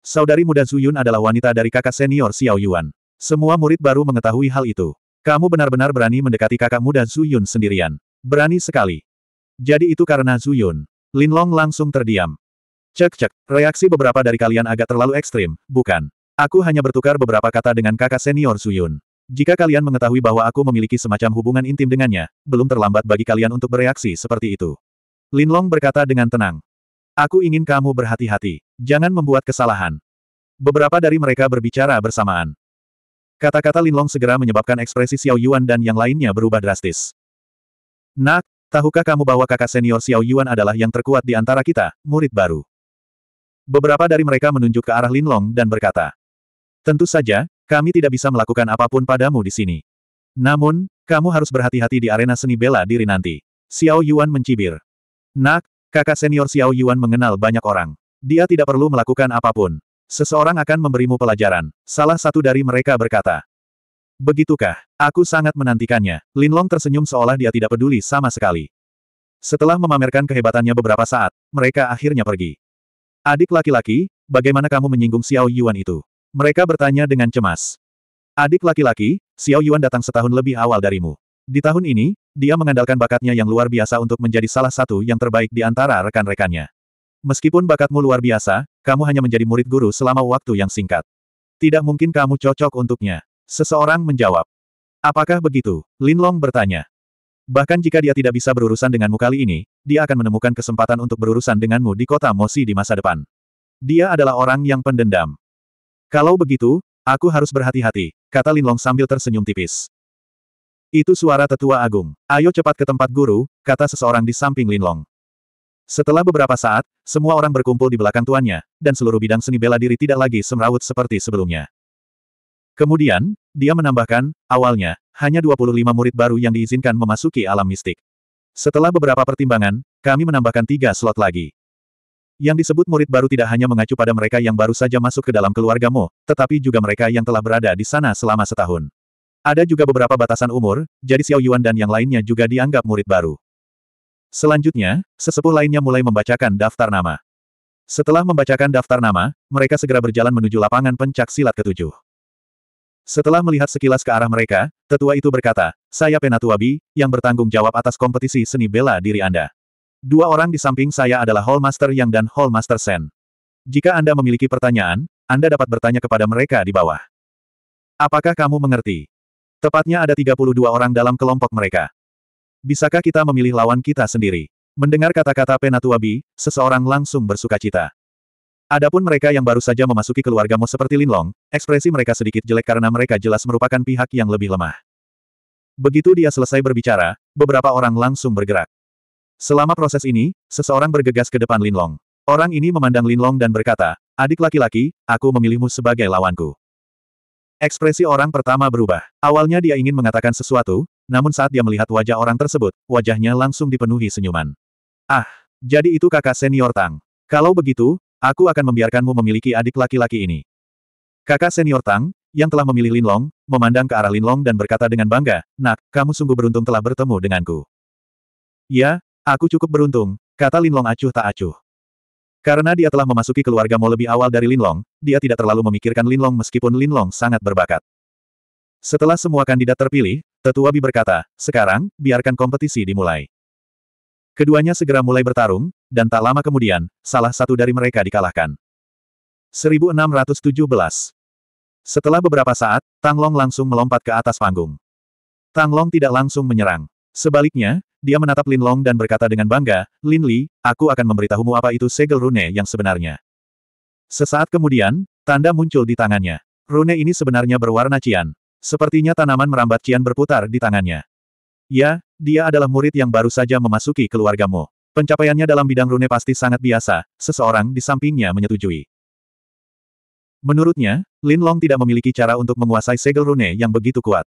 Saudari muda Zuyun adalah wanita dari kakak senior Xiao Yuan. Semua murid baru mengetahui hal itu. Kamu benar-benar berani mendekati kakak muda Zuyun sendirian. Berani sekali. Jadi itu karena Zuyun. Linlong langsung terdiam. Cek-cek, reaksi beberapa dari kalian agak terlalu ekstrim, bukan? Aku hanya bertukar beberapa kata dengan kakak senior Suyun. Jika kalian mengetahui bahwa aku memiliki semacam hubungan intim dengannya, belum terlambat bagi kalian untuk bereaksi seperti itu. Linlong berkata dengan tenang. Aku ingin kamu berhati-hati. Jangan membuat kesalahan. Beberapa dari mereka berbicara bersamaan. Kata-kata Linlong segera menyebabkan ekspresi Xiao Yuan dan yang lainnya berubah drastis. Nak, tahukah kamu bahwa kakak senior Xiao Yuan adalah yang terkuat di antara kita, murid baru? Beberapa dari mereka menunjuk ke arah Linlong dan berkata, Tentu saja, kami tidak bisa melakukan apapun padamu di sini. Namun, kamu harus berhati-hati di arena seni bela diri nanti. Xiao Yuan mencibir. Nak, kakak senior Xiao Yuan mengenal banyak orang. Dia tidak perlu melakukan apapun. Seseorang akan memberimu pelajaran. Salah satu dari mereka berkata. Begitukah? Aku sangat menantikannya. Linlong tersenyum seolah dia tidak peduli sama sekali. Setelah memamerkan kehebatannya beberapa saat, mereka akhirnya pergi. Adik laki-laki, bagaimana kamu menyinggung Xiao Yuan itu? Mereka bertanya dengan cemas. Adik laki-laki, Xiao Yuan datang setahun lebih awal darimu. Di tahun ini, dia mengandalkan bakatnya yang luar biasa untuk menjadi salah satu yang terbaik di antara rekan-rekannya. Meskipun bakatmu luar biasa, kamu hanya menjadi murid guru selama waktu yang singkat. Tidak mungkin kamu cocok untuknya. Seseorang menjawab. Apakah begitu? Lin Long bertanya. Bahkan jika dia tidak bisa berurusan denganmu kali ini, dia akan menemukan kesempatan untuk berurusan denganmu di kota Mosi di masa depan. Dia adalah orang yang pendendam. Kalau begitu, aku harus berhati-hati, kata Linlong sambil tersenyum tipis. Itu suara tetua agung. Ayo cepat ke tempat guru, kata seseorang di samping Linlong. Setelah beberapa saat, semua orang berkumpul di belakang tuannya, dan seluruh bidang seni bela diri tidak lagi semrawut seperti sebelumnya. Kemudian, dia menambahkan, awalnya, hanya 25 murid baru yang diizinkan memasuki alam mistik. Setelah beberapa pertimbangan, kami menambahkan tiga slot lagi. Yang disebut murid baru tidak hanya mengacu pada mereka yang baru saja masuk ke dalam keluargamu, tetapi juga mereka yang telah berada di sana selama setahun. Ada juga beberapa batasan umur, jadi Xiao Yuan dan yang lainnya juga dianggap murid baru. Selanjutnya, sesepuh lainnya mulai membacakan daftar nama. Setelah membacakan daftar nama, mereka segera berjalan menuju lapangan pencak silat ketujuh. Setelah melihat sekilas ke arah mereka, tetua itu berkata, saya Penatuabi, yang bertanggung jawab atas kompetisi seni bela diri Anda. Dua orang di samping saya adalah Hallmaster Yang dan Hallmaster Sen. Jika Anda memiliki pertanyaan, Anda dapat bertanya kepada mereka di bawah. Apakah kamu mengerti? Tepatnya ada 32 orang dalam kelompok mereka. Bisakah kita memilih lawan kita sendiri? Mendengar kata-kata Penatuabi, seseorang langsung bersuka cita. Adapun mereka yang baru saja memasuki keluarga Mo seperti Linlong, ekspresi mereka sedikit jelek karena mereka jelas merupakan pihak yang lebih lemah. Begitu dia selesai berbicara, beberapa orang langsung bergerak. Selama proses ini, seseorang bergegas ke depan Linlong. Orang ini memandang Linlong dan berkata, adik laki-laki, aku memilihmu sebagai lawanku. Ekspresi orang pertama berubah. Awalnya dia ingin mengatakan sesuatu, namun saat dia melihat wajah orang tersebut, wajahnya langsung dipenuhi senyuman. Ah, jadi itu kakak senior Tang. Kalau begitu, Aku akan membiarkanmu memiliki adik laki-laki ini. Kakak senior Tang, yang telah memilih Linlong, memandang ke arah Linlong dan berkata dengan bangga, Nak, kamu sungguh beruntung telah bertemu denganku. Ya, aku cukup beruntung, kata Linlong acuh tak acuh. Karena dia telah memasuki keluarga mau lebih awal dari Linlong, dia tidak terlalu memikirkan Linlong meskipun Linlong sangat berbakat. Setelah semua kandidat terpilih, Tetua Bi berkata, sekarang, biarkan kompetisi dimulai. Keduanya segera mulai bertarung, dan tak lama kemudian, salah satu dari mereka dikalahkan. 1617 Setelah beberapa saat, Tang Long langsung melompat ke atas panggung. Tang Long tidak langsung menyerang. Sebaliknya, dia menatap Lin Long dan berkata dengan bangga, Lin Li, aku akan memberitahumu apa itu segel rune yang sebenarnya. Sesaat kemudian, tanda muncul di tangannya. Rune ini sebenarnya berwarna cian. Sepertinya tanaman merambat cian berputar di tangannya. Ya, dia adalah murid yang baru saja memasuki keluargamu. Pencapaiannya dalam bidang rune pasti sangat biasa, seseorang di sampingnya menyetujui. Menurutnya, Lin Long tidak memiliki cara untuk menguasai segel rune yang begitu kuat.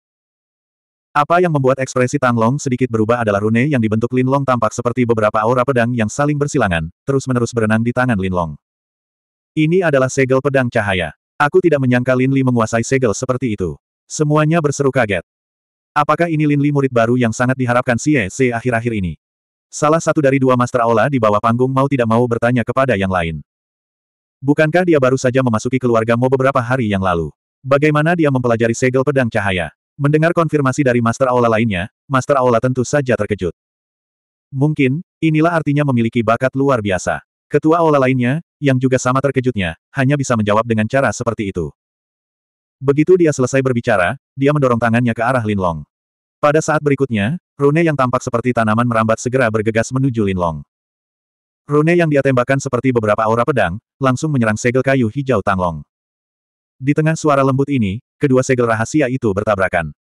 Apa yang membuat ekspresi Tang Long sedikit berubah adalah rune yang dibentuk Lin Long tampak seperti beberapa aura pedang yang saling bersilangan, terus-menerus berenang di tangan Lin Long. Ini adalah segel pedang cahaya. Aku tidak menyangka Lin Li menguasai segel seperti itu. Semuanya berseru kaget. Apakah ini Lin Li murid baru yang sangat diharapkan si akhir-akhir ini? Salah satu dari dua Master Aula di bawah panggung mau tidak mau bertanya kepada yang lain. Bukankah dia baru saja memasuki keluarga Mo beberapa hari yang lalu? Bagaimana dia mempelajari segel pedang cahaya? Mendengar konfirmasi dari Master Aula lainnya, Master Aula tentu saja terkejut. Mungkin, inilah artinya memiliki bakat luar biasa. Ketua Aula lainnya, yang juga sama terkejutnya, hanya bisa menjawab dengan cara seperti itu. Begitu dia selesai berbicara, dia mendorong tangannya ke arah Linlong. Pada saat berikutnya, Rune yang tampak seperti tanaman merambat segera bergegas menuju Linlong. Rune yang dia tembakkan seperti beberapa aura pedang, langsung menyerang segel kayu hijau Tanglong. Di tengah suara lembut ini, kedua segel rahasia itu bertabrakan.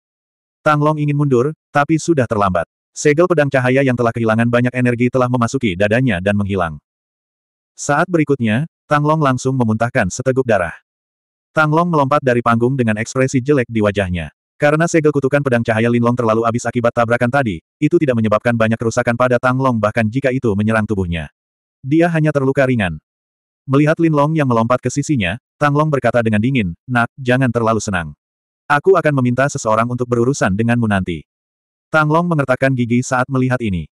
Tanglong ingin mundur, tapi sudah terlambat. Segel pedang cahaya yang telah kehilangan banyak energi telah memasuki dadanya dan menghilang. Saat berikutnya, Tanglong langsung memuntahkan seteguk darah. Tanglong melompat dari panggung dengan ekspresi jelek di wajahnya. Karena segel kutukan pedang cahaya Linlong terlalu abis akibat tabrakan tadi, itu tidak menyebabkan banyak kerusakan pada Tang Long bahkan jika itu menyerang tubuhnya. Dia hanya terluka ringan. Melihat Linlong yang melompat ke sisinya, Tang Long berkata dengan dingin, Nak, jangan terlalu senang. Aku akan meminta seseorang untuk berurusan denganmu nanti. Tang Long mengertakkan gigi saat melihat ini.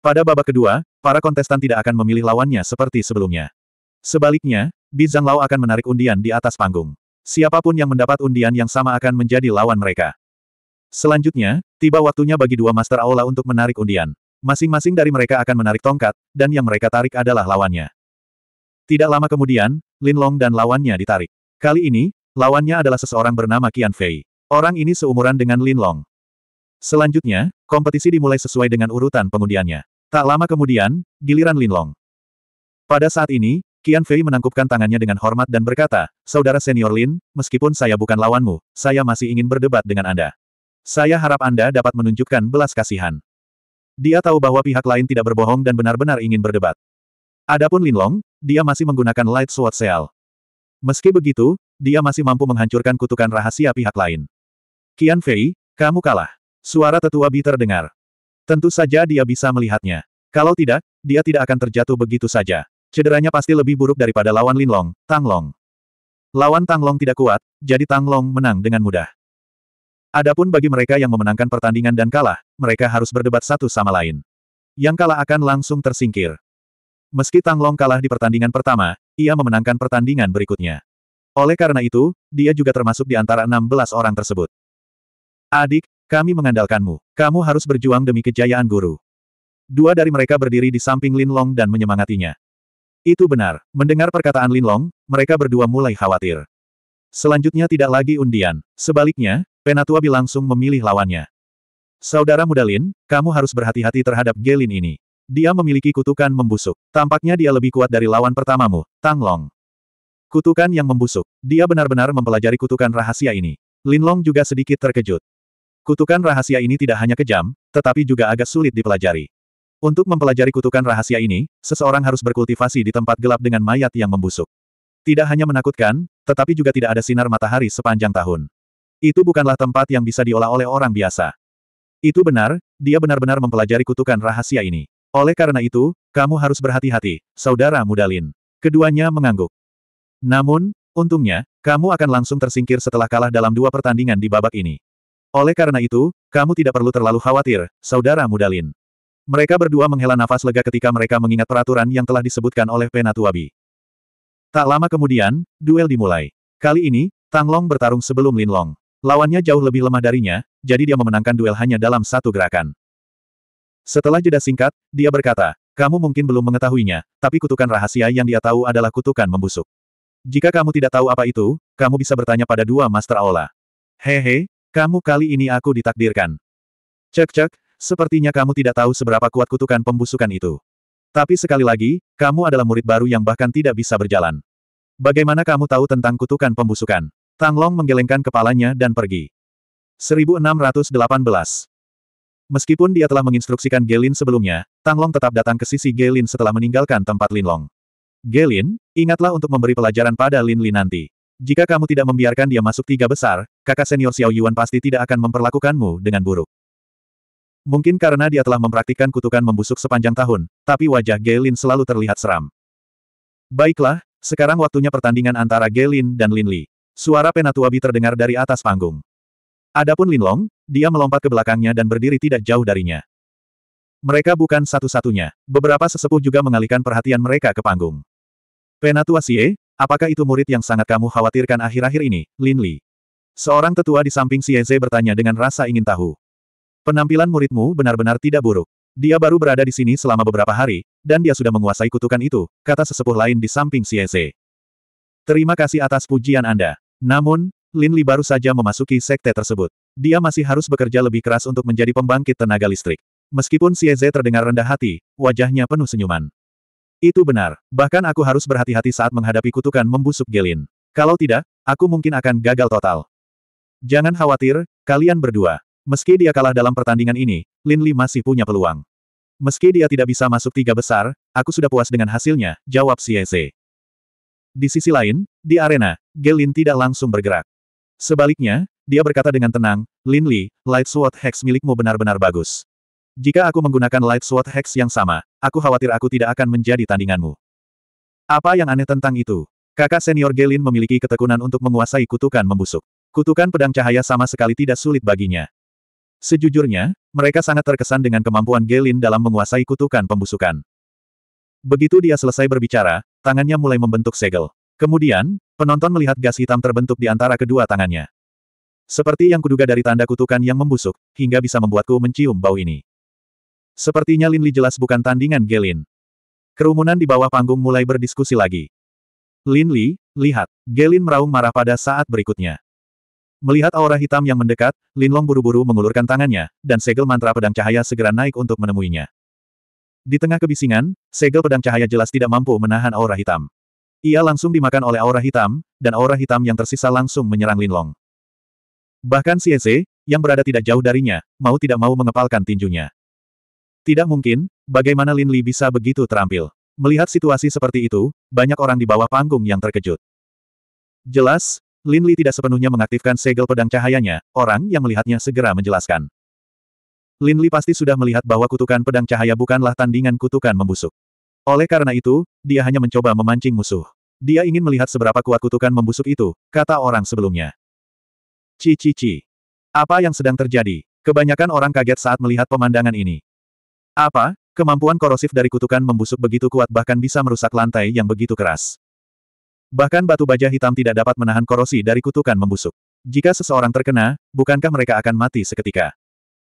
Pada babak kedua, para kontestan tidak akan memilih lawannya seperti sebelumnya. Sebaliknya, Zhang Lao akan menarik undian di atas panggung. Siapapun yang mendapat undian yang sama akan menjadi lawan mereka. Selanjutnya, tiba waktunya bagi dua Master Aula untuk menarik undian. Masing-masing dari mereka akan menarik tongkat, dan yang mereka tarik adalah lawannya. Tidak lama kemudian, Lin Long dan lawannya ditarik. Kali ini, lawannya adalah seseorang bernama Qian Fei. Orang ini seumuran dengan Lin Long. Selanjutnya, kompetisi dimulai sesuai dengan urutan pengundiannya. Tak lama kemudian, giliran Lin Long. Pada saat ini, Kian Fei menangkupkan tangannya dengan hormat dan berkata, Saudara senior Lin, meskipun saya bukan lawanmu, saya masih ingin berdebat dengan Anda. Saya harap Anda dapat menunjukkan belas kasihan. Dia tahu bahwa pihak lain tidak berbohong dan benar-benar ingin berdebat. Adapun Lin Long, dia masih menggunakan Light Sword Seal. Meski begitu, dia masih mampu menghancurkan kutukan rahasia pihak lain. Kian Fei, kamu kalah. Suara tetua Bi terdengar. Tentu saja dia bisa melihatnya. Kalau tidak, dia tidak akan terjatuh begitu saja. Cederanya pasti lebih buruk daripada lawan Linlong, Tanglong. Lawan Tanglong tidak kuat, jadi Tanglong menang dengan mudah. Adapun bagi mereka yang memenangkan pertandingan dan kalah, mereka harus berdebat satu sama lain. Yang kalah akan langsung tersingkir. Meski Tanglong kalah di pertandingan pertama, ia memenangkan pertandingan berikutnya. Oleh karena itu, dia juga termasuk di antara 16 orang tersebut. Adik, kami mengandalkanmu. Kamu harus berjuang demi kejayaan guru. Dua dari mereka berdiri di samping Linlong dan menyemangatinya. Itu benar. Mendengar perkataan Lin Long, mereka berdua mulai khawatir. Selanjutnya tidak lagi undian. Sebaliknya, Penatua Bi langsung memilih lawannya. Saudara muda Lin, kamu harus berhati-hati terhadap Gelin ini. Dia memiliki kutukan membusuk. Tampaknya dia lebih kuat dari lawan pertamamu, Tang Long. Kutukan yang membusuk. Dia benar-benar mempelajari kutukan rahasia ini. Lin Long juga sedikit terkejut. Kutukan rahasia ini tidak hanya kejam, tetapi juga agak sulit dipelajari. Untuk mempelajari kutukan rahasia ini, seseorang harus berkultivasi di tempat gelap dengan mayat yang membusuk. Tidak hanya menakutkan, tetapi juga tidak ada sinar matahari sepanjang tahun. Itu bukanlah tempat yang bisa diolah oleh orang biasa. Itu benar, dia benar-benar mempelajari kutukan rahasia ini. Oleh karena itu, kamu harus berhati-hati, saudara Mudalin. Keduanya mengangguk. Namun, untungnya, kamu akan langsung tersingkir setelah kalah dalam dua pertandingan di babak ini. Oleh karena itu, kamu tidak perlu terlalu khawatir, saudara Mudalin. Mereka berdua menghela nafas lega ketika mereka mengingat peraturan yang telah disebutkan oleh Penatuabi. Tak lama kemudian, duel dimulai. Kali ini, Tang Long bertarung sebelum Lin Long. Lawannya jauh lebih lemah darinya, jadi dia memenangkan duel hanya dalam satu gerakan. Setelah jeda singkat, dia berkata, kamu mungkin belum mengetahuinya, tapi kutukan rahasia yang dia tahu adalah kutukan membusuk. Jika kamu tidak tahu apa itu, kamu bisa bertanya pada dua Master Aula. Hehe, kamu kali ini aku ditakdirkan. Cek-cek, Sepertinya kamu tidak tahu seberapa kuat kutukan pembusukan itu. Tapi sekali lagi, kamu adalah murid baru yang bahkan tidak bisa berjalan. Bagaimana kamu tahu tentang kutukan pembusukan? Tang Long menggelengkan kepalanya dan pergi. 1618 Meskipun dia telah menginstruksikan Gelin sebelumnya, Tang Long tetap datang ke sisi Gelin setelah meninggalkan tempat Lin Long. Gelin, ingatlah untuk memberi pelajaran pada Lin Lin nanti. Jika kamu tidak membiarkan dia masuk tiga besar, kakak senior Xiao Yuan pasti tidak akan memperlakukanmu dengan buruk. Mungkin karena dia telah mempraktikkan kutukan membusuk sepanjang tahun, tapi wajah Gelin selalu terlihat seram. Baiklah, sekarang waktunya pertandingan antara Gelin dan Lin Li. Suara Penatuabi terdengar dari atas panggung. Adapun Lin Long, dia melompat ke belakangnya dan berdiri tidak jauh darinya. Mereka bukan satu-satunya. Beberapa sesepuh juga mengalihkan perhatian mereka ke panggung. Penatua Xie, apakah itu murid yang sangat kamu khawatirkan akhir-akhir ini, Lin Li? Seorang tetua di samping Xie Ze bertanya dengan rasa ingin tahu. Penampilan muridmu benar-benar tidak buruk. Dia baru berada di sini selama beberapa hari, dan dia sudah menguasai kutukan itu, kata sesepuh lain di samping Xieze. Terima kasih atas pujian Anda. Namun, Lin Li baru saja memasuki sekte tersebut. Dia masih harus bekerja lebih keras untuk menjadi pembangkit tenaga listrik. Meskipun Xieze terdengar rendah hati, wajahnya penuh senyuman. Itu benar, bahkan aku harus berhati-hati saat menghadapi kutukan membusuk Gelin. Kalau tidak, aku mungkin akan gagal total. Jangan khawatir, kalian berdua. Meski dia kalah dalam pertandingan ini, Lin Li masih punya peluang. Meski dia tidak bisa masuk tiga besar, aku sudah puas dengan hasilnya, jawab Xieze. Di sisi lain, di arena, Gelin tidak langsung bergerak. Sebaliknya, dia berkata dengan tenang, Lin Li, Light Sword Hex milikmu benar-benar bagus. Jika aku menggunakan Light Sword Hex yang sama, aku khawatir aku tidak akan menjadi tandinganmu. Apa yang aneh tentang itu? Kakak senior Gelin memiliki ketekunan untuk menguasai kutukan membusuk. Kutukan pedang cahaya sama sekali tidak sulit baginya. Sejujurnya, mereka sangat terkesan dengan kemampuan Gelin dalam menguasai kutukan pembusukan. Begitu dia selesai berbicara, tangannya mulai membentuk segel. Kemudian, penonton melihat gas hitam terbentuk di antara kedua tangannya. Seperti yang kuduga dari tanda kutukan yang membusuk, hingga bisa membuatku mencium bau ini. Sepertinya Lin Li jelas bukan tandingan Gelin. Kerumunan di bawah panggung mulai berdiskusi lagi. Lin Li, lihat, Gelin meraung marah pada saat berikutnya. Melihat aura hitam yang mendekat, Linlong buru-buru mengulurkan tangannya, dan segel mantra pedang cahaya segera naik untuk menemuinya. Di tengah kebisingan, segel pedang cahaya jelas tidak mampu menahan aura hitam. Ia langsung dimakan oleh aura hitam, dan aura hitam yang tersisa langsung menyerang Linlong. Bahkan Eze, yang berada tidak jauh darinya, mau tidak mau mengepalkan tinjunya. Tidak mungkin, bagaimana Lin Li bisa begitu terampil. Melihat situasi seperti itu, banyak orang di bawah panggung yang terkejut. Jelas, Lin Li tidak sepenuhnya mengaktifkan segel pedang cahayanya, orang yang melihatnya segera menjelaskan. Lin Li pasti sudah melihat bahwa kutukan pedang cahaya bukanlah tandingan kutukan membusuk. Oleh karena itu, dia hanya mencoba memancing musuh. Dia ingin melihat seberapa kuat kutukan membusuk itu, kata orang sebelumnya. ci ci Apa yang sedang terjadi? Kebanyakan orang kaget saat melihat pemandangan ini. Apa? Kemampuan korosif dari kutukan membusuk begitu kuat bahkan bisa merusak lantai yang begitu keras. Bahkan batu baja hitam tidak dapat menahan korosi dari kutukan membusuk. Jika seseorang terkena, bukankah mereka akan mati seketika?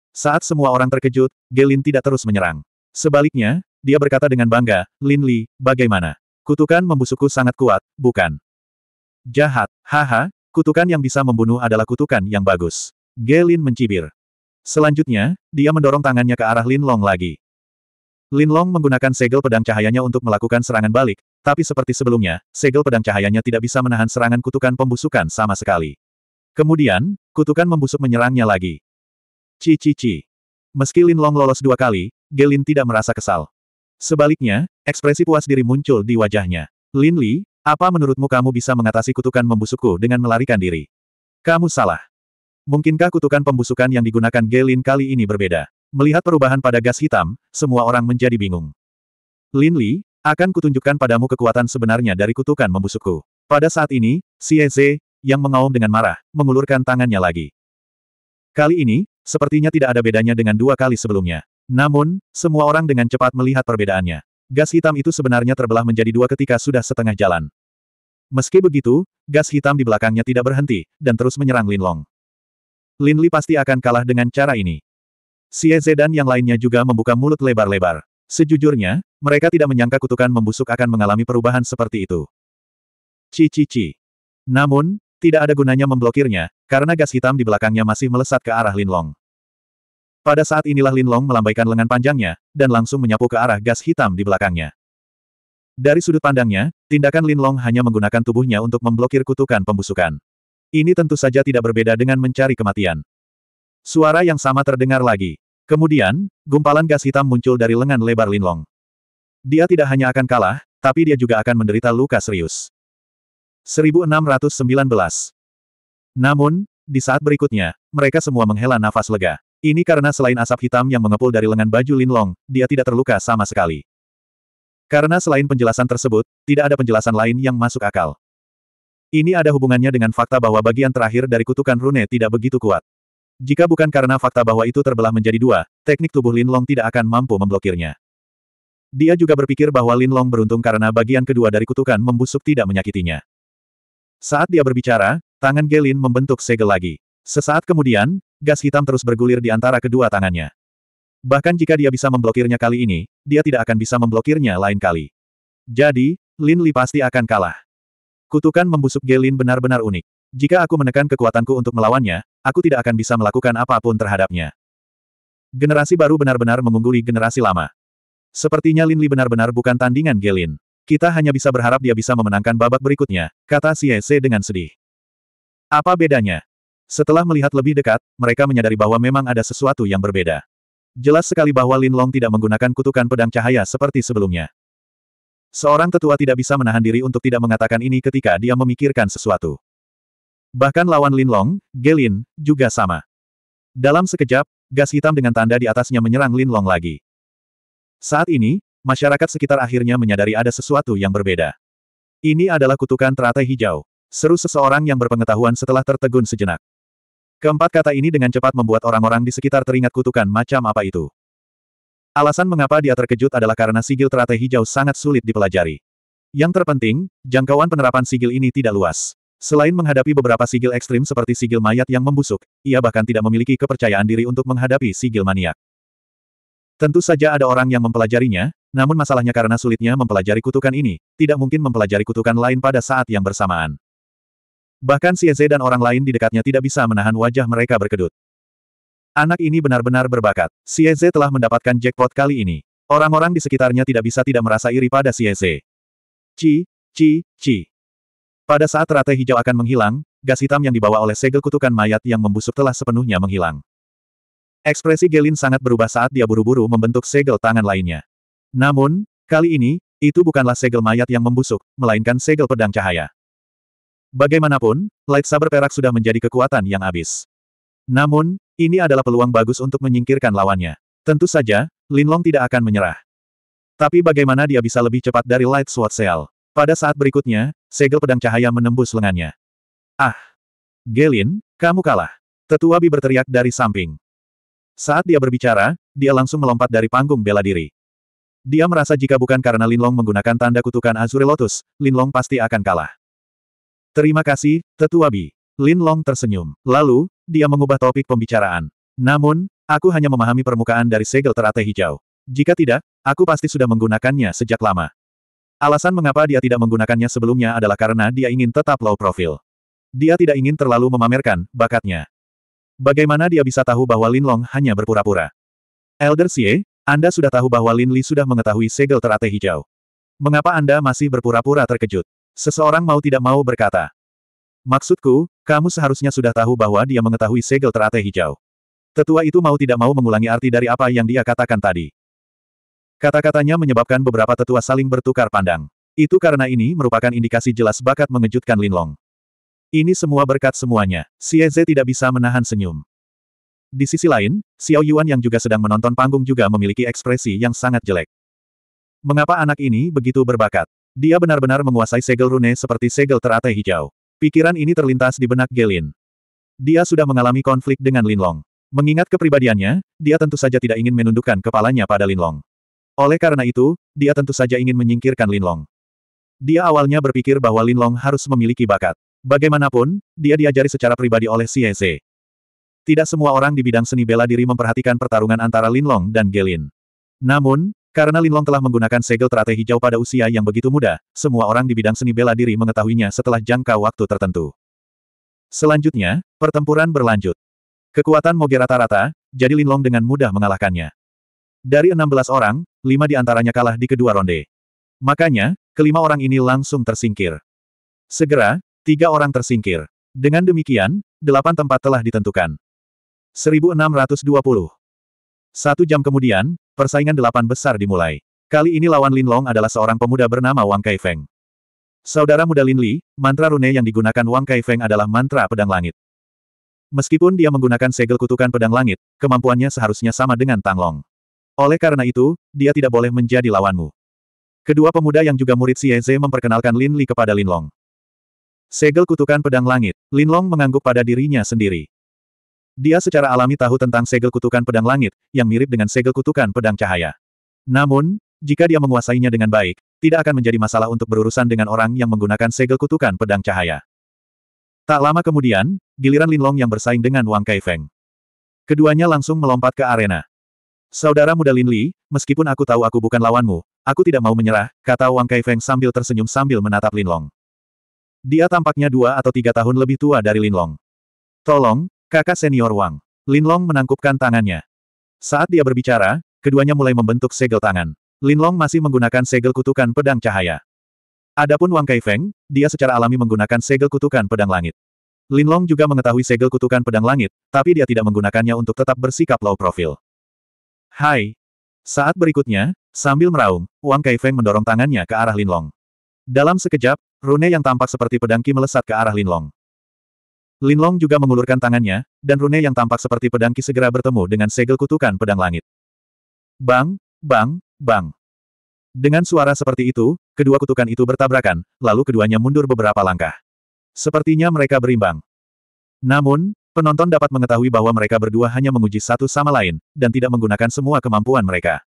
Saat semua orang terkejut, Gelin tidak terus menyerang. Sebaliknya, dia berkata dengan bangga, Lin Li, bagaimana? Kutukan membusukku sangat kuat, bukan? Jahat, haha, kutukan yang bisa membunuh adalah kutukan yang bagus. Gelin mencibir. Selanjutnya, dia mendorong tangannya ke arah Lin Long lagi. Lin Long menggunakan segel pedang cahayanya untuk melakukan serangan balik, tapi seperti sebelumnya, segel pedang cahayanya tidak bisa menahan serangan kutukan pembusukan sama sekali. Kemudian, kutukan membusuk menyerangnya lagi. Ci ci ci. Meski Lin Long lolos dua kali, Gelin tidak merasa kesal. Sebaliknya, ekspresi puas diri muncul di wajahnya. Lin Li, apa menurutmu kamu bisa mengatasi kutukan membusukku dengan melarikan diri? Kamu salah. Mungkinkah kutukan pembusukan yang digunakan Gelin kali ini berbeda? Melihat perubahan pada gas hitam, semua orang menjadi bingung. Lin Li, akan kutunjukkan padamu kekuatan sebenarnya dari kutukan membusukku. Pada saat ini, Xie Eze, yang mengaum dengan marah, mengulurkan tangannya lagi. Kali ini, sepertinya tidak ada bedanya dengan dua kali sebelumnya. Namun, semua orang dengan cepat melihat perbedaannya. Gas hitam itu sebenarnya terbelah menjadi dua ketika sudah setengah jalan. Meski begitu, gas hitam di belakangnya tidak berhenti, dan terus menyerang Lin Long. Lin Li pasti akan kalah dengan cara ini. Xie dan yang lainnya juga membuka mulut lebar-lebar. Sejujurnya, mereka tidak menyangka kutukan membusuk akan mengalami perubahan seperti itu. Cici-ci. Namun, tidak ada gunanya memblokirnya, karena gas hitam di belakangnya masih melesat ke arah Linlong. Pada saat inilah Linlong melambaikan lengan panjangnya, dan langsung menyapu ke arah gas hitam di belakangnya. Dari sudut pandangnya, tindakan Linlong hanya menggunakan tubuhnya untuk memblokir kutukan pembusukan. Ini tentu saja tidak berbeda dengan mencari kematian. Suara yang sama terdengar lagi. Kemudian, gumpalan gas hitam muncul dari lengan lebar Linlong. Dia tidak hanya akan kalah, tapi dia juga akan menderita luka serius. 1619. Namun, di saat berikutnya, mereka semua menghela nafas lega. Ini karena selain asap hitam yang mengepul dari lengan baju Linlong, dia tidak terluka sama sekali. Karena selain penjelasan tersebut, tidak ada penjelasan lain yang masuk akal. Ini ada hubungannya dengan fakta bahwa bagian terakhir dari kutukan rune tidak begitu kuat. Jika bukan karena fakta bahwa itu terbelah menjadi dua, teknik tubuh Lin Long tidak akan mampu memblokirnya. Dia juga berpikir bahwa Lin Long beruntung karena bagian kedua dari kutukan membusuk tidak menyakitinya. Saat dia berbicara, tangan Gelin membentuk segel lagi. Sesaat kemudian, gas hitam terus bergulir di antara kedua tangannya. Bahkan jika dia bisa memblokirnya kali ini, dia tidak akan bisa memblokirnya lain kali. Jadi, Lin Li pasti akan kalah. Kutukan membusuk Gelin benar-benar unik. Jika aku menekan kekuatanku untuk melawannya, aku tidak akan bisa melakukan apapun terhadapnya. Generasi baru benar-benar mengungguli generasi lama. Sepertinya Lin Li benar-benar bukan tandingan Gelin. Kita hanya bisa berharap dia bisa memenangkan babak berikutnya, kata Xie dengan sedih. Apa bedanya? Setelah melihat lebih dekat, mereka menyadari bahwa memang ada sesuatu yang berbeda. Jelas sekali bahwa Lin Long tidak menggunakan kutukan pedang cahaya seperti sebelumnya. Seorang tetua tidak bisa menahan diri untuk tidak mengatakan ini ketika dia memikirkan sesuatu. Bahkan lawan Lin Linlong, Gelin, juga sama. Dalam sekejap, gas hitam dengan tanda di atasnya menyerang Lin Long lagi. Saat ini, masyarakat sekitar akhirnya menyadari ada sesuatu yang berbeda. Ini adalah kutukan teratai hijau. Seru seseorang yang berpengetahuan setelah tertegun sejenak. Keempat kata ini dengan cepat membuat orang-orang di sekitar teringat kutukan macam apa itu. Alasan mengapa dia terkejut adalah karena sigil teratai hijau sangat sulit dipelajari. Yang terpenting, jangkauan penerapan sigil ini tidak luas. Selain menghadapi beberapa sigil ekstrim seperti sigil mayat yang membusuk, ia bahkan tidak memiliki kepercayaan diri untuk menghadapi sigil maniak. Tentu saja ada orang yang mempelajarinya, namun masalahnya karena sulitnya mempelajari kutukan ini, tidak mungkin mempelajari kutukan lain pada saat yang bersamaan. Bahkan Sieze dan orang lain di dekatnya tidak bisa menahan wajah mereka berkedut. Anak ini benar-benar berbakat. Sieze telah mendapatkan jackpot kali ini. Orang-orang di sekitarnya tidak bisa tidak merasa iri pada Sieze. Ci, ci, ci. Pada saat rata hijau akan menghilang, gas hitam yang dibawa oleh segel kutukan mayat yang membusuk telah sepenuhnya menghilang. Ekspresi Gelin sangat berubah saat dia buru-buru membentuk segel tangan lainnya. Namun, kali ini, itu bukanlah segel mayat yang membusuk, melainkan segel pedang cahaya. Bagaimanapun, Light saber perak sudah menjadi kekuatan yang abis. Namun, ini adalah peluang bagus untuk menyingkirkan lawannya. Tentu saja, Linlong tidak akan menyerah. Tapi bagaimana dia bisa lebih cepat dari Light Sword Seal? Pada saat berikutnya, segel pedang cahaya menembus lengannya. Ah! Gelin, kamu kalah. Tetua Bi berteriak dari samping. Saat dia berbicara, dia langsung melompat dari panggung bela diri. Dia merasa jika bukan karena Linlong menggunakan tanda kutukan Azure Lotus, Linlong pasti akan kalah. Terima kasih, Tetua Bi. Linlong tersenyum. Lalu, dia mengubah topik pembicaraan. Namun, aku hanya memahami permukaan dari segel teratai hijau. Jika tidak, aku pasti sudah menggunakannya sejak lama. Alasan mengapa dia tidak menggunakannya sebelumnya adalah karena dia ingin tetap low profile. Dia tidak ingin terlalu memamerkan bakatnya. Bagaimana dia bisa tahu bahwa Lin Long hanya berpura-pura? Elder Xie, Anda sudah tahu bahwa Lin Li sudah mengetahui segel terate hijau. Mengapa Anda masih berpura-pura terkejut? Seseorang mau tidak mau berkata. Maksudku, kamu seharusnya sudah tahu bahwa dia mengetahui segel terate hijau. Tetua itu mau tidak mau mengulangi arti dari apa yang dia katakan tadi. Kata-katanya menyebabkan beberapa tetua saling bertukar pandang. Itu karena ini merupakan indikasi jelas bakat mengejutkan Linlong. Ini semua berkat semuanya. Xie Zhe tidak bisa menahan senyum. Di sisi lain, Xiao Yuan yang juga sedang menonton panggung juga memiliki ekspresi yang sangat jelek. Mengapa anak ini begitu berbakat? Dia benar-benar menguasai segel rune seperti segel teratai hijau. Pikiran ini terlintas di benak Gelin. Dia sudah mengalami konflik dengan Linlong. Mengingat kepribadiannya, dia tentu saja tidak ingin menundukkan kepalanya pada Linlong. Oleh karena itu, dia tentu saja ingin menyingkirkan Linlong. Dia awalnya berpikir bahwa Linlong harus memiliki bakat. Bagaimanapun, dia diajari secara pribadi oleh Xieze. Tidak semua orang di bidang seni bela diri memperhatikan pertarungan antara Linlong dan Gelin. Namun, karena Linlong telah menggunakan segel teratai hijau pada usia yang begitu muda, semua orang di bidang seni bela diri mengetahuinya setelah jangka waktu tertentu. Selanjutnya, pertempuran berlanjut. Kekuatan Moge rata-rata, jadi Linlong dengan mudah mengalahkannya. Dari 16 orang, lima di antaranya kalah di kedua ronde. Makanya, kelima orang ini langsung tersingkir. Segera, tiga orang tersingkir. Dengan demikian, delapan tempat telah ditentukan. 1620. Satu jam kemudian, persaingan delapan besar dimulai. Kali ini lawan Lin Long adalah seorang pemuda bernama Wang Kaifeng. Saudara muda Lin Li, mantra rune yang digunakan Wang Kaifeng adalah mantra pedang langit. Meskipun dia menggunakan segel kutukan pedang langit, kemampuannya seharusnya sama dengan Tang Long. Oleh karena itu, dia tidak boleh menjadi lawanmu. Kedua pemuda yang juga murid Xieze memperkenalkan Lin Li kepada Lin Long. Segel kutukan pedang langit, Lin Long mengangguk pada dirinya sendiri. Dia secara alami tahu tentang segel kutukan pedang langit, yang mirip dengan segel kutukan pedang cahaya. Namun, jika dia menguasainya dengan baik, tidak akan menjadi masalah untuk berurusan dengan orang yang menggunakan segel kutukan pedang cahaya. Tak lama kemudian, giliran Lin Long yang bersaing dengan Wang Kaifeng. Keduanya langsung melompat ke arena. Saudara muda Lin Li, meskipun aku tahu aku bukan lawanmu, aku tidak mau menyerah, kata Wang Kaifeng sambil tersenyum sambil menatap Lin Long. Dia tampaknya dua atau tiga tahun lebih tua dari Lin Long. Tolong, kakak senior Wang. Lin Long menangkupkan tangannya. Saat dia berbicara, keduanya mulai membentuk segel tangan. Lin Long masih menggunakan segel kutukan pedang cahaya. Adapun Wang Kaifeng, dia secara alami menggunakan segel kutukan pedang langit. Lin Long juga mengetahui segel kutukan pedang langit, tapi dia tidak menggunakannya untuk tetap bersikap low profile. Hai. Saat berikutnya, sambil meraung, Wang Kaifeng mendorong tangannya ke arah Linlong. Dalam sekejap, rune yang tampak seperti pedangki melesat ke arah Linlong. Linlong juga mengulurkan tangannya, dan rune yang tampak seperti pedangki segera bertemu dengan segel kutukan pedang langit. Bang, bang, bang. Dengan suara seperti itu, kedua kutukan itu bertabrakan, lalu keduanya mundur beberapa langkah. Sepertinya mereka berimbang. Namun, Penonton dapat mengetahui bahwa mereka berdua hanya menguji satu sama lain, dan tidak menggunakan semua kemampuan mereka.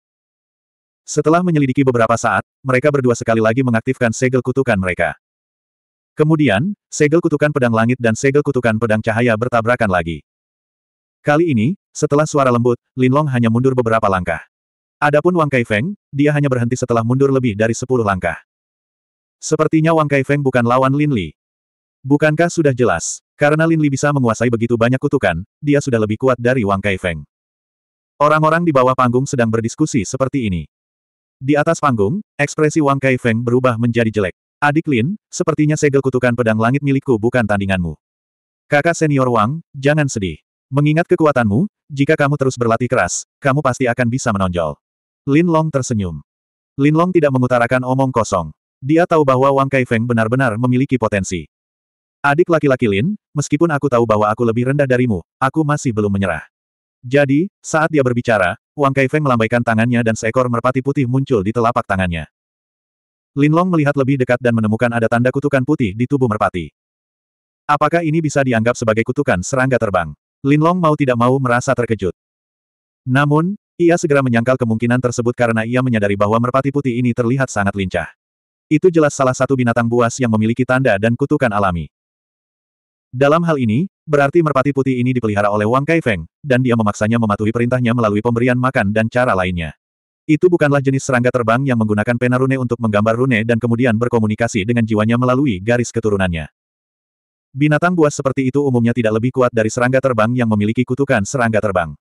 Setelah menyelidiki beberapa saat, mereka berdua sekali lagi mengaktifkan segel kutukan mereka. Kemudian, segel kutukan pedang langit dan segel kutukan pedang cahaya bertabrakan lagi. Kali ini, setelah suara lembut, Linlong hanya mundur beberapa langkah. Adapun Wang Kaifeng, dia hanya berhenti setelah mundur lebih dari sepuluh langkah. Sepertinya Wang Kaifeng bukan lawan Lin Li. Bukankah sudah jelas? Karena Lin Li bisa menguasai begitu banyak kutukan, dia sudah lebih kuat dari Wang Kaifeng. Orang-orang di bawah panggung sedang berdiskusi seperti ini. Di atas panggung, ekspresi Wang Kaifeng berubah menjadi jelek. Adik Lin, sepertinya segel kutukan pedang langit milikku bukan tandinganmu. Kakak senior Wang, jangan sedih. Mengingat kekuatanmu, jika kamu terus berlatih keras, kamu pasti akan bisa menonjol. Lin Long tersenyum. Lin Long tidak mengutarakan omong kosong. Dia tahu bahwa Wang Kaifeng benar-benar memiliki potensi. Adik laki-laki Lin, meskipun aku tahu bahwa aku lebih rendah darimu, aku masih belum menyerah. Jadi, saat dia berbicara, Wang Kaifeng melambaikan tangannya dan seekor merpati putih muncul di telapak tangannya. Lin Long melihat lebih dekat dan menemukan ada tanda kutukan putih di tubuh merpati. Apakah ini bisa dianggap sebagai kutukan serangga terbang? Lin Long mau tidak mau merasa terkejut. Namun, ia segera menyangkal kemungkinan tersebut karena ia menyadari bahwa merpati putih ini terlihat sangat lincah. Itu jelas salah satu binatang buas yang memiliki tanda dan kutukan alami. Dalam hal ini, berarti merpati putih ini dipelihara oleh Wang Kaifeng, dan dia memaksanya mematuhi perintahnya melalui pemberian makan dan cara lainnya. Itu bukanlah jenis serangga terbang yang menggunakan pena rune untuk menggambar rune dan kemudian berkomunikasi dengan jiwanya melalui garis keturunannya. Binatang buas seperti itu umumnya tidak lebih kuat dari serangga terbang yang memiliki kutukan serangga terbang.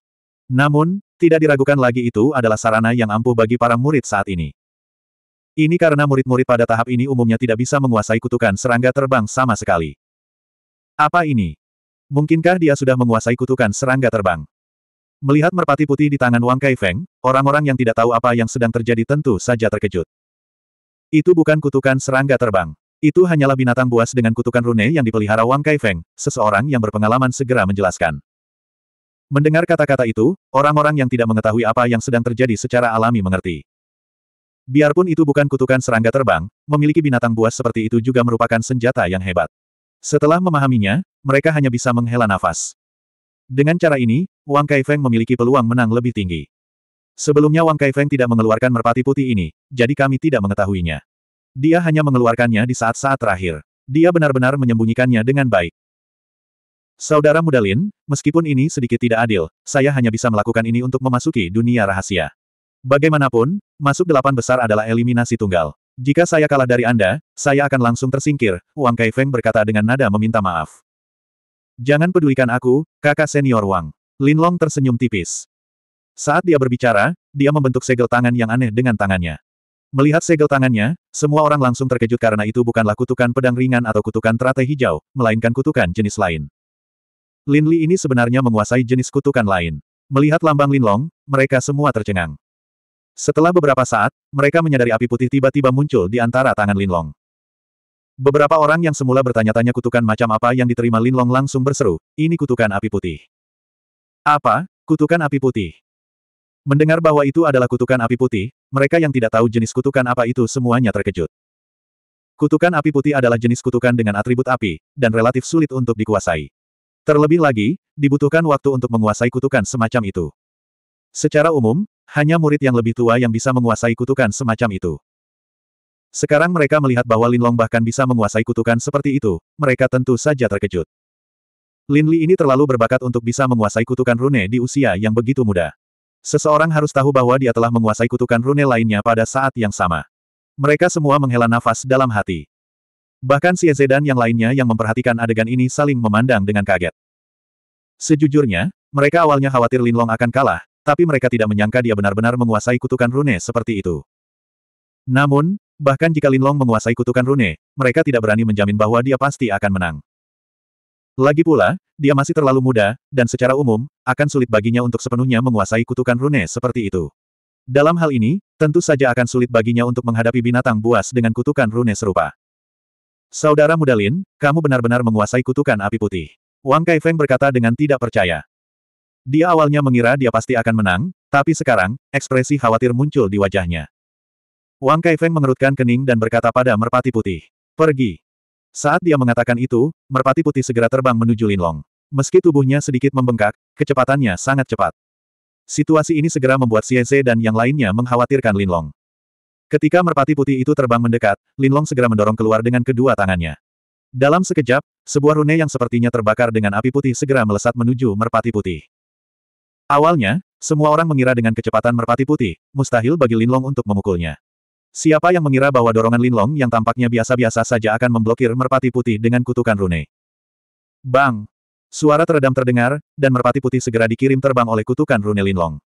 Namun, tidak diragukan lagi itu adalah sarana yang ampuh bagi para murid saat ini. Ini karena murid-murid pada tahap ini umumnya tidak bisa menguasai kutukan serangga terbang sama sekali. Apa ini? Mungkinkah dia sudah menguasai kutukan serangga terbang? Melihat merpati putih di tangan Wang Kaifeng, orang-orang yang tidak tahu apa yang sedang terjadi tentu saja terkejut. Itu bukan kutukan serangga terbang. Itu hanyalah binatang buas dengan kutukan rune yang dipelihara Wang Kaifeng, seseorang yang berpengalaman segera menjelaskan. Mendengar kata-kata itu, orang-orang yang tidak mengetahui apa yang sedang terjadi secara alami mengerti. Biarpun itu bukan kutukan serangga terbang, memiliki binatang buas seperti itu juga merupakan senjata yang hebat. Setelah memahaminya, mereka hanya bisa menghela nafas. Dengan cara ini, Wang Kaifeng memiliki peluang menang lebih tinggi. Sebelumnya Wang Kaifeng tidak mengeluarkan merpati putih ini, jadi kami tidak mengetahuinya. Dia hanya mengeluarkannya di saat-saat terakhir. Dia benar-benar menyembunyikannya dengan baik. Saudara muda Lin, meskipun ini sedikit tidak adil, saya hanya bisa melakukan ini untuk memasuki dunia rahasia. Bagaimanapun, masuk delapan besar adalah eliminasi tunggal. Jika saya kalah dari Anda, saya akan langsung tersingkir, Wang Kaifeng berkata dengan nada meminta maaf. Jangan pedulikan aku, kakak senior Wang. Lin Long tersenyum tipis. Saat dia berbicara, dia membentuk segel tangan yang aneh dengan tangannya. Melihat segel tangannya, semua orang langsung terkejut karena itu bukanlah kutukan pedang ringan atau kutukan teratai hijau, melainkan kutukan jenis lain. Lin Li ini sebenarnya menguasai jenis kutukan lain. Melihat lambang Lin Long, mereka semua tercengang. Setelah beberapa saat, mereka menyadari api putih tiba-tiba muncul di antara tangan Linlong. Beberapa orang yang semula bertanya-tanya kutukan macam apa yang diterima Linlong langsung berseru, ini kutukan api putih. Apa, kutukan api putih? Mendengar bahwa itu adalah kutukan api putih, mereka yang tidak tahu jenis kutukan apa itu semuanya terkejut. Kutukan api putih adalah jenis kutukan dengan atribut api, dan relatif sulit untuk dikuasai. Terlebih lagi, dibutuhkan waktu untuk menguasai kutukan semacam itu. Secara umum, hanya murid yang lebih tua yang bisa menguasai kutukan semacam itu. Sekarang mereka melihat bahwa Linlong bahkan bisa menguasai kutukan seperti itu, mereka tentu saja terkejut. Lin Li ini terlalu berbakat untuk bisa menguasai kutukan rune di usia yang begitu muda. Seseorang harus tahu bahwa dia telah menguasai kutukan rune lainnya pada saat yang sama. Mereka semua menghela nafas dalam hati. Bahkan si dan yang lainnya yang memperhatikan adegan ini saling memandang dengan kaget. Sejujurnya, mereka awalnya khawatir Linlong akan kalah, tapi mereka tidak menyangka dia benar-benar menguasai kutukan rune seperti itu. Namun, bahkan jika Linlong menguasai kutukan rune, mereka tidak berani menjamin bahwa dia pasti akan menang. Lagi pula, dia masih terlalu muda, dan secara umum, akan sulit baginya untuk sepenuhnya menguasai kutukan rune seperti itu. Dalam hal ini, tentu saja akan sulit baginya untuk menghadapi binatang buas dengan kutukan rune serupa. Saudara muda Lin, kamu benar-benar menguasai kutukan api putih. Wang Kaifeng berkata dengan tidak percaya. Dia awalnya mengira dia pasti akan menang, tapi sekarang, ekspresi khawatir muncul di wajahnya. Wang Kaifeng mengerutkan kening dan berkata pada merpati putih, Pergi. Saat dia mengatakan itu, merpati putih segera terbang menuju Linlong. Meski tubuhnya sedikit membengkak, kecepatannya sangat cepat. Situasi ini segera membuat Xieze dan yang lainnya mengkhawatirkan Linlong. Ketika merpati putih itu terbang mendekat, Linlong segera mendorong keluar dengan kedua tangannya. Dalam sekejap, sebuah rune yang sepertinya terbakar dengan api putih segera melesat menuju merpati putih. Awalnya, semua orang mengira dengan kecepatan merpati putih, mustahil bagi Linlong untuk memukulnya. Siapa yang mengira bahwa dorongan Linlong yang tampaknya biasa-biasa saja akan memblokir merpati putih dengan kutukan rune? Bang! Suara teredam terdengar, dan merpati putih segera dikirim terbang oleh kutukan rune Linlong.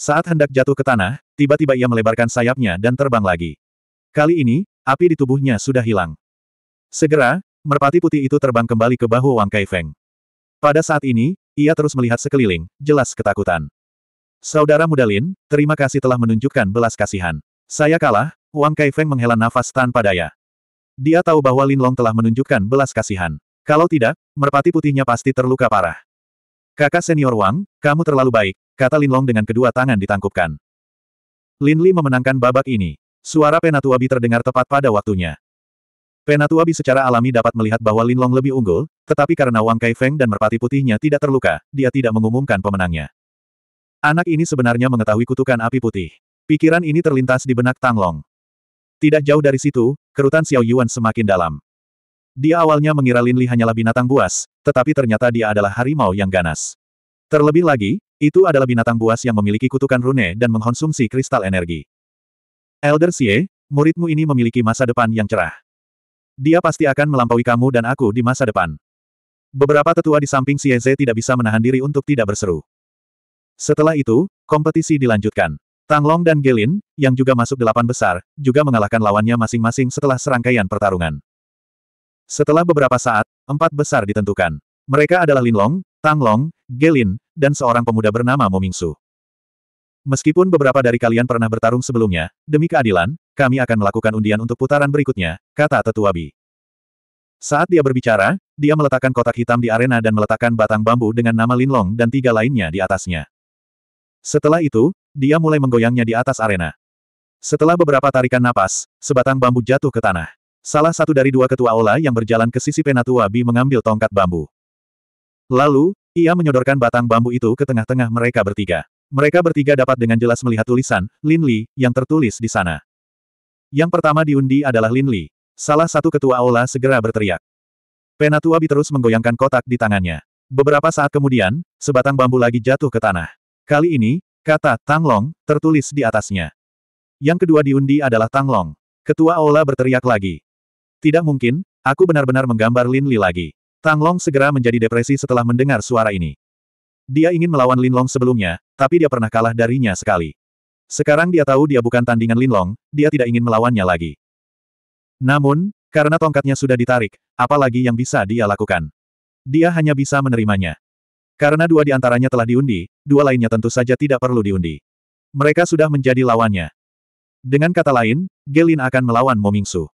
Saat hendak jatuh ke tanah, tiba-tiba ia melebarkan sayapnya dan terbang lagi. Kali ini, api di tubuhnya sudah hilang. Segera, merpati putih itu terbang kembali ke bahu Wang Kaifeng. Pada saat ini, ia terus melihat sekeliling, jelas ketakutan. Saudara muda Lin, terima kasih telah menunjukkan belas kasihan. Saya kalah, Wang Kaifeng menghela nafas tanpa daya. Dia tahu bahwa Lin Long telah menunjukkan belas kasihan. Kalau tidak, merpati putihnya pasti terluka parah. Kakak senior Wang, kamu terlalu baik, kata Lin Long dengan kedua tangan ditangkupkan. Lin Li memenangkan babak ini. Suara penatua Bi terdengar tepat pada waktunya. Penatuabi secara alami dapat melihat bahwa Linlong lebih unggul, tetapi karena Wang Kaifeng dan merpati putihnya tidak terluka, dia tidak mengumumkan pemenangnya. Anak ini sebenarnya mengetahui kutukan api putih. Pikiran ini terlintas di benak Tang Long. Tidak jauh dari situ, kerutan Xiao Yuan semakin dalam. Dia awalnya mengira Lin Linli hanyalah binatang buas, tetapi ternyata dia adalah harimau yang ganas. Terlebih lagi, itu adalah binatang buas yang memiliki kutukan rune dan mengkonsumsi kristal energi. Elder Xie, muridmu ini memiliki masa depan yang cerah. Dia pasti akan melampaui kamu dan aku di masa depan. Beberapa tetua di samping Xieze tidak bisa menahan diri untuk tidak berseru. Setelah itu, kompetisi dilanjutkan. Tang Long dan Gelin, yang juga masuk delapan besar, juga mengalahkan lawannya masing-masing setelah serangkaian pertarungan. Setelah beberapa saat, empat besar ditentukan. Mereka adalah Lin Long, Tang Long, Gelin, dan seorang pemuda bernama Mo Momingsu. Meskipun beberapa dari kalian pernah bertarung sebelumnya, demi keadilan, kami akan melakukan undian untuk putaran berikutnya, kata Tetua Bi. Saat dia berbicara, dia meletakkan kotak hitam di arena dan meletakkan batang bambu dengan nama Linlong dan tiga lainnya di atasnya. Setelah itu, dia mulai menggoyangnya di atas arena. Setelah beberapa tarikan napas, sebatang bambu jatuh ke tanah. Salah satu dari dua ketua Ola yang berjalan ke sisi Penatua Bi mengambil tongkat bambu. Lalu, ia menyodorkan batang bambu itu ke tengah-tengah mereka bertiga. Mereka bertiga dapat dengan jelas melihat tulisan, Lin Li, yang tertulis di sana. Yang pertama diundi adalah Lin Li. Salah satu ketua aula segera berteriak. Penatua terus menggoyangkan kotak di tangannya. Beberapa saat kemudian, sebatang bambu lagi jatuh ke tanah. Kali ini, kata Tang Long, tertulis di atasnya. Yang kedua diundi adalah Tang Long. Ketua aula berteriak lagi. Tidak mungkin, aku benar-benar menggambar Lin Li lagi. Tang Long segera menjadi depresi setelah mendengar suara ini. Dia ingin melawan Lin Long sebelumnya, tapi dia pernah kalah darinya sekali. Sekarang dia tahu dia bukan tandingan Linlong, dia tidak ingin melawannya lagi. Namun, karena tongkatnya sudah ditarik, apalagi yang bisa dia lakukan? Dia hanya bisa menerimanya. Karena dua di antaranya telah diundi, dua lainnya tentu saja tidak perlu diundi. Mereka sudah menjadi lawannya. Dengan kata lain, Gelin akan melawan Momingsu.